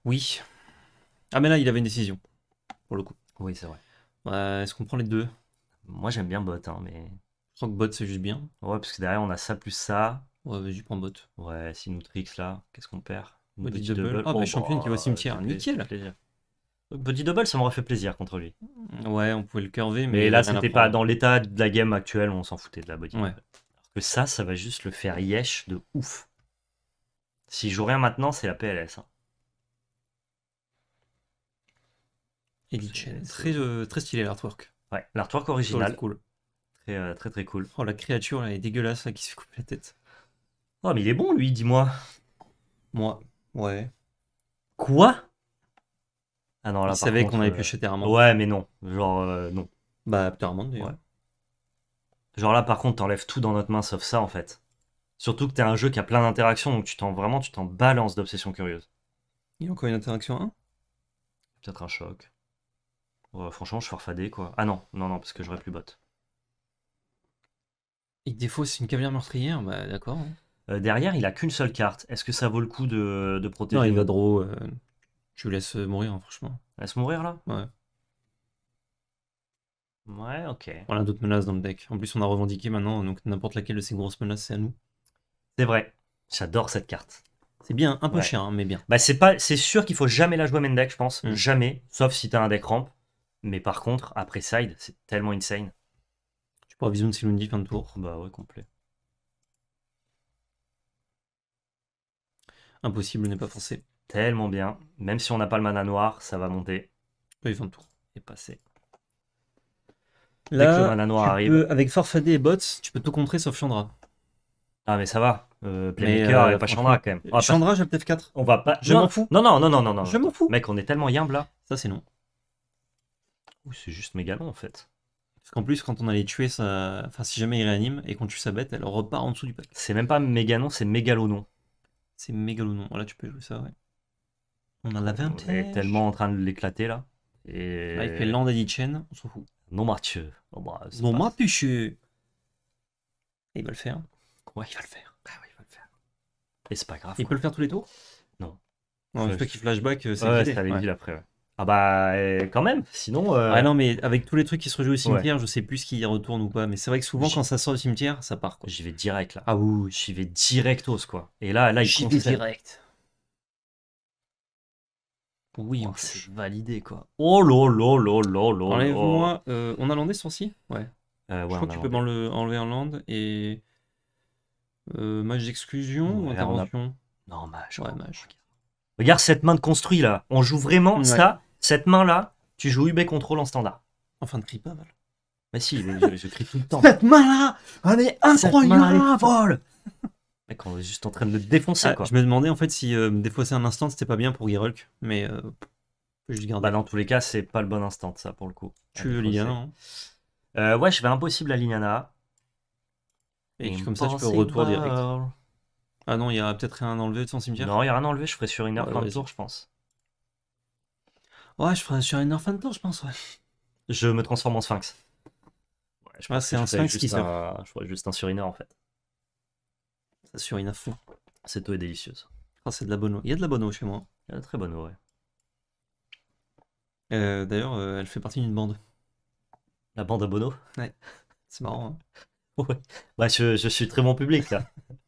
Oui. Ah, mais là, il avait une décision. Pour le coup. Oui, c'est vrai. Est-ce qu'on prend les deux Moi, j'aime bien bot, hein, mais. Je crois que bot, c'est juste bien. Ouais, parce que derrière, on a ça plus ça. Ouais, vas-y, prends bot. Ouais, si nous tricks là, qu'est-ce qu'on perd Body double. Ah, oh, qui va au bah, cimetière. Body double, ça m'aurait fait plaisir contre lui. Ouais, on pouvait le curver, mais. là, c'était pas dans l'état de la game actuelle, on s'en foutait de la body Ouais. que ça, ça va juste le faire yesh de ouf. Si je joue rien maintenant, c'est la PLS. Hein. Euh, très, stylé l'artwork. l'artwork original. Cool. Très, euh, très très cool. Oh, la créature, elle est dégueulasse, qui se coupe la tête. Oh, mais il est bon, lui, dis-moi. Moi, ouais. Quoi Ah non, là, Il savait qu'on avait euh... pioché Ouais, mais non. Genre, euh, non. Bah, d'ailleurs. Hein. Genre là, par contre, t'enlèves tout dans notre main, sauf ça, en fait. Surtout que t'as un jeu qui a plein d'interactions, donc tu t'en vraiment tu t'en balances d'obsession curieuse. Il y a encore une interaction 1 hein Peut-être un choc. franchement, je suis farfadé. quoi. Ah non, non, non, parce que j'aurais plus bot. Il défaut, c'est une cavalière meurtrière, bah d'accord. Hein. Euh, derrière, il a qu'une seule carte. Est-ce que ça vaut le coup de, protéger Non, il va draw. Euh, tu laisses euh, mourir, franchement. Laisse mourir là Ouais. Ouais, ok. On a d'autres menaces dans le deck. En plus, on a revendiqué maintenant, donc n'importe laquelle de ces grosses menaces, c'est à nous. C'est vrai. J'adore cette carte. C'est bien, un peu cher, hein, mais bien. Bah, c'est pas, c'est sûr qu'il faut jamais la jouer main deck, je pense. Mm. Jamais, sauf si t'as un deck ramp. Mais par contre, après side, c'est tellement insane. Tu pourras vision de Silundi fin de tour. Bah ouais, complet. Impossible n'est pas forcé. Tellement bien. Même si on n'a pas le mana noir, ça va monter. Oui, fin de tour. Et passer. Là, le mana noir arrive. avec Farfadé et Bots, tu peux tout contrer sauf Chandra. Ah, mais ça va. Euh, Playmaker, euh, pas Chandra quand même. Ah, Chandra, j'ai le TF4. On va pas. Je m'en fous. Non, non, non, non, non. Je m'en fous. Mec, on est tellement yimble là. Ça, c'est non. C'est juste méga en fait. Parce qu'en plus, quand on allait tuer sa. Enfin, si jamais il réanime et qu'on tue sa bête, elle repart en dessous du pack. C'est même pas méganon, c'est mégalonon. C'est mégalonon. Voilà, tu peux jouer ça, ouais. On en avait un On est tellement en train de l'éclater là. Et... fait fait Land on s'en fout. Non, Mathieu. Bon, bah, non, Mathieu. va le faire. Ouais, il va le faire. Ah ouais, il va le faire. Et c'est pas grave. Il peut le faire tous les tours Non. Non, je peux qu'il flashback, euh, c'est ouais, c'est avec ouais. après. Ouais. Ah bah euh, quand même, sinon... Euh... Ah non mais avec tous les trucs qui se rejouent au cimetière, je sais plus ce qui y retourne ou pas, mais c'est vrai que souvent quand ça sort du cimetière, ça part quoi. J'y vais direct là. Ah oui, j'y vais directos quoi. Et là, là il J'y vais direct. Oui, oh, c'est validé quoi. Oh là là là là là Enlève-moi, euh, on a landé ce ci Ouais. ouais je crois que tu peux enlever un land et... Euh, mage d'exclusion ou intervention Non, mage. Ouais, mage. Regarde cette main de construit là. On joue vraiment ça. Cette main là, tu joues UB contrôle en standard. Enfin, ne crie pas, mal Mais si, je, crie tout le temps. Cette main là Elle est incroyable Mec, on est juste en train de le défoncer ah, quoi. Je me demandais en fait si me euh, défausser un instant c'était pas bien pour Gerulk, mais euh, je garde. Bah, dans tous les cas, c'est pas le bon instant ça pour le coup. Tu veux Liliana hein. euh, Ouais, je vais impossible à Liliana. Et comme ça, je peux retour direct. Ah non, il y a peut-être rien enlevé de son cimetière Non, il y a rien enlevé, je ferai sur une heure fin de tour, je pense. Ouais, je ferai sur une heure fin de tour, je pense, ouais. Je me transforme en sphinx. Ouais, je ah, c'est un sphinx qui sort. Je ferai juste un heure en fait. Ça à fond. Cette eau est délicieuse. Ah, c'est de la bonne eau. Il y a de la bonne eau chez moi. Il y a de très bonne eau, ouais. Euh, d'ailleurs, euh, elle fait partie d'une bande. La bande à Bono Ouais. C'est marrant. Hein. Ouais. Bah, je, je suis très bon public là.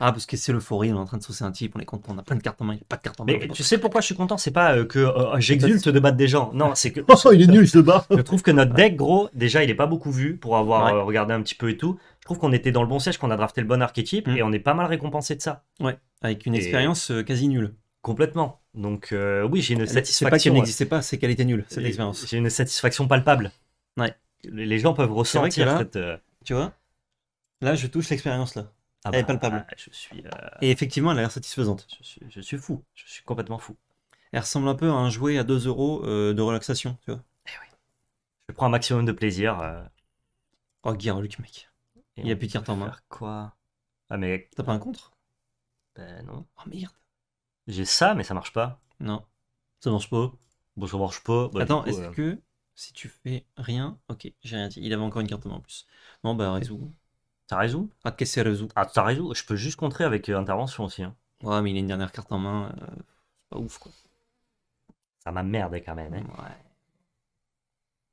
Ah, parce que c'est l'euphorie, on est en train de saucer un type, on est content, on a plein de cartes en main, il n'y a pas de cartes en main. Mais tu sais pourquoi je suis content C'est pas euh, que euh, j'exulte de battre des gens. Non, c'est que. Oh, il est nul, ce bat Je trouve que notre deck, gros, déjà, il est pas beaucoup vu pour avoir euh, regardé un petit peu et tout. Je trouve qu'on était dans le bon siège, qu'on a drafté le bon archétype mm. et on est pas mal récompensé de ça. Ouais, avec une expérience quasi nulle. Complètement. Donc, oui, j'ai une satisfaction. C'est pas qu'elle n'existait pas, c'est qu'elle était nulle, cette expérience. J'ai une satisfaction palpable. Ouais. Les gens peuvent ressentir cette. Tu vois Là, je touche l'expérience là. Ah elle est bah, palpable. Ah, je suis, euh, Et effectivement, elle a l'air satisfaisante. Je suis, fou. Je suis complètement fou. Elle ressemble un peu à un jouet à 2 euros euh, de relaxation, tu vois. Eh oui. Je prends un maximum de plaisir. Euh. Oh, Oh, Luc, mec. Il y a plus de carte main. Quoi Ah, mais. T'as pas un contre Ben non. Oh merde. J'ai ça, mais ça marche pas. Non. Ça marche pas. Bon, ça marche pas. Bah, Attends, est-ce que si tu fais rien, ok, j'ai rien dit. Il avait encore une carte en plus. Non, bah, résous. Ça résous Ah, qu'est-ce que c'est résout Ah, ça résous. Je peux juste contrer avec euh, intervention aussi. Hein. Ouais, mais il a une dernière carte en main. Euh, c'est pas ouf, quoi. Ça m'a merdé quand même. Hein. Ouais.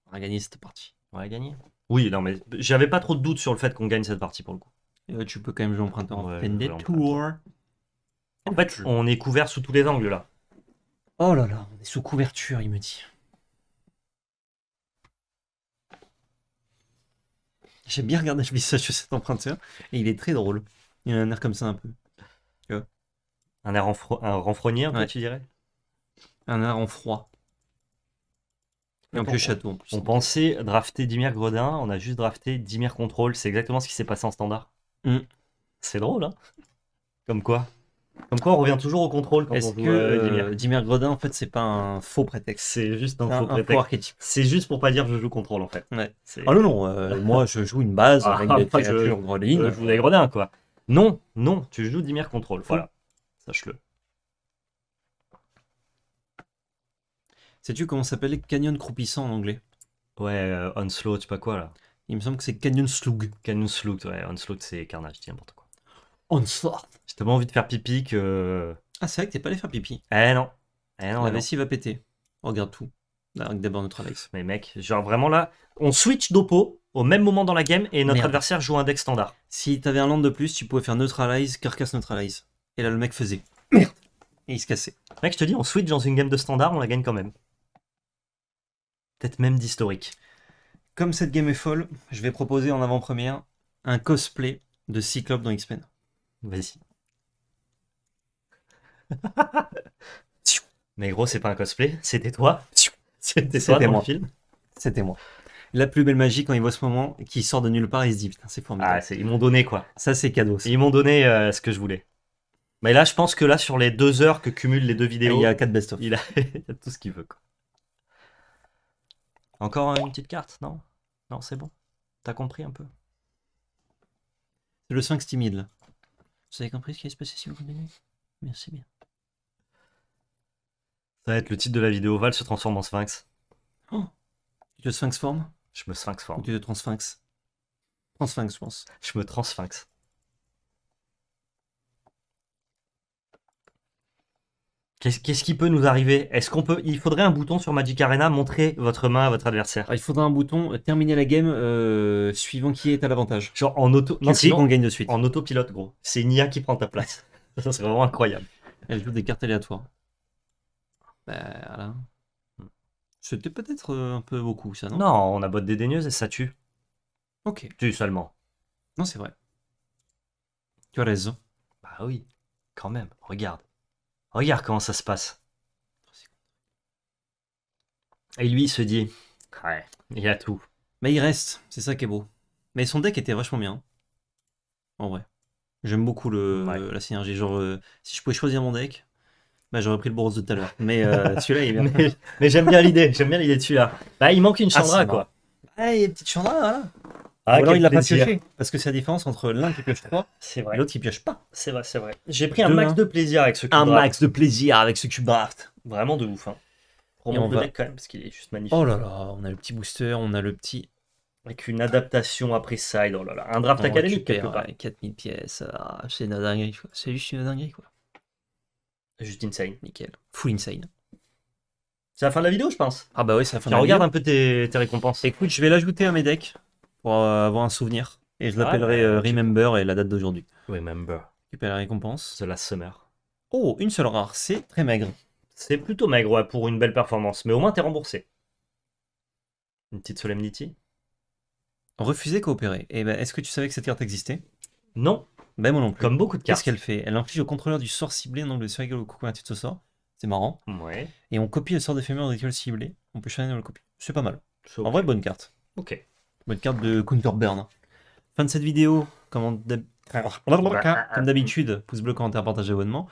On va gagner cette partie. On va gagner. Oui, non, mais j'avais pas trop de doutes sur le fait qu'on gagne cette partie pour le coup. tu peux quand même jouer en Ouais, En fait, on est couvert sous tous les angles là. Oh là là, on est sous couverture, il me dit. J'aime bien regarder le visage de cet emprunteur, et il est très drôle. Il a un air comme ça un peu. un air en un tu dirais Un air en froid. Et un peu en On, on pensait drafter Dimir Gredin, on a juste drafté Dimir Control. C'est exactement ce qui s'est passé en standard. Hmm. C'est drôle, hein Comme quoi comme quoi, on revient toujours au contrôle quand Est-ce que euh, Dimir. Dimir Gredin, en fait, c'est pas un faux prétexte. C'est juste un, faux C'est juste pour pas dire je joue contrôle en fait. Ah non, non, euh, moi je joue une base ah, des je- joue des gredins quoi. Non, non, tu joues Dimir contrôle. Voilà, sache-le. Sais-tu comment s'appelait Canyon croupissant en anglais Ouais, euh, onslaught, je sais pas quoi là. Il me semble que c'est Canyon slug. Canyon Slug, ouais, onslaught c'est carnage, tiens, n'importe quoi. On sort. J'ai tellement envie de faire pipi que. Ah, c'est vrai que t'es pas allé faire pipi. Eh non. Eh non, la eh vessie va péter. regarde tout. D'abord notre Mais mec, genre vraiment là, on switch d'opo au même moment dans la game et notre adversaire joue un deck standard. Si t'avais un land de plus, tu pouvais faire neutralize, carcass neutralize. Et là, le mec faisait. Merde. Et il se cassait. Mec, je te dis, on switch dans une game de standard, on la gagne quand même. Peut-être même d'historique. Comme cette game est folle, je vais proposer en avant-première un cosplay de Cyclope dans X-Men. Vas-y. Mais gros, c'est pas un cosplay, c'était toi. C'était toi film. C'était moi. La plus belle magie quand il voit ce moment qui sort de nulle part, il se dit putain, c'est formidable. Ah, ils m'ont donné quoi. Ça, c'est cadeau. Ils m'ont donné euh, ce que je voulais. Mais là, je pense que là, sur les deux heures que cumulent les deux vidéos, il y a quatre best-of. Il, a... a tout ce qu'il veut Encore une petite carte, non Non, c'est bon. T'as compris un peu. C'est le sphinx timide là. Vous avez compris ce qui va se passer si vous continuez Merci bien. Ça va être le titre de la vidéo Val se transforme en sphinx. Oh Tu te Sphinx-formes Je me Sphinx Ou tu te transphinx Transphinx, je pense. Je me transphinx. Qu'est-ce qui peut nous arriver Est-ce qu'on peut Il faudrait un bouton sur Magic Arena montrer votre main à votre adversaire. Ah, il faudrait un bouton euh, terminer la game euh, suivant qui est à l'avantage. Genre en auto. Non, on gagne de suite. En autopilote, gros. C'est Nia qui prend ta place. Ça serait vraiment incroyable. Elle joue des cartes aléatoires. Ben, voilà. C'était peut-être euh, un peu beaucoup, ça, non Non, on a botte dédaigneuse et ça tue. Ok. Tue seulement. Non, c'est vrai. Tu as raison. Bah oui, quand même. Regarde. Regarde comment ça se passe. Et lui, il se dit Ouais, il a tout. Mais il reste, c'est ça qui est beau. Mais son deck était vachement bien. En vrai. J'aime beaucoup le, la synergie. Genre, euh, si je pouvais choisir mon deck, bah, j'aurais pris le Boros de tout à l'heure. Mais euh, celui-là, il mais, j'aime bien l'idée. J'aime bien l'idée de celui-là. Bah, il manque une ah, Chandra, quoi. une petite Chandra, voilà. Ah, Ou alors il l'a pas pioché, parce que c'est la différence entre l'un qui pioche pas, et l'autre qui pioche pas. C'est vrai, c'est vrai. J'ai pris un max de plaisir avec ce cube Un max de plaisir avec ce cube draft. Vraiment de ouf. Hein. Et on va... quand même, parce qu'il est juste magnifique. Oh là là, on a le petit booster, on a le petit. Avec une adaptation après ça, oh là là, un draft académique 4000 pièces, ah, c'est une dinguerie, c'est juste une dinguerie quoi. Juste insane. Nickel. Full insane. C'est la fin de la vidéo, je pense. Ah bah oui, c'est la fin de la regarde un peu tes, tes récompenses. Écoute, je vais l'ajouter à mes decks pour euh, avoir un souvenir. Et je ah l'appellerai euh, Remember et la date d'aujourd'hui. Remember. Récupère la récompense. The Last Summer. Oh, une seule rare, c'est très maigre. C'est plutôt maigre ouais, pour une belle performance, mais au moins t'es remboursé. Une petite Solemnity Refuser coopérer. et eh ben, est-ce que tu savais que cette carte existait Non. Ben moi non plus. Comme beaucoup de cartes. Qu'est-ce qu'elle fait Elle inflige au contrôleur du sort ciblé, donc le surrégal ou un titre de sort. C'est marrant. Ouais. Et on copie le sort d'éphémère de ciblé. On peut changer le copie. C'est pas mal. En vrai, bonne carte. Ok. Votre carte de Counter hein. Fin de cette vidéo, comme d'habitude, pouce bleu, commentaire, partage, abonnement.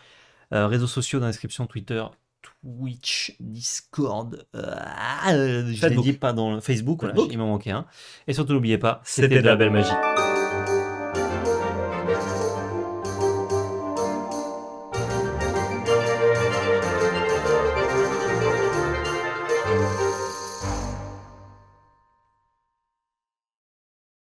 Euh, réseaux sociaux dans la description, Twitter, Twitch, Discord, euh, ah, euh, je ne pas dans le Facebook, il m'en manquait un. Et surtout, n'oubliez pas, c'était de la belle magie.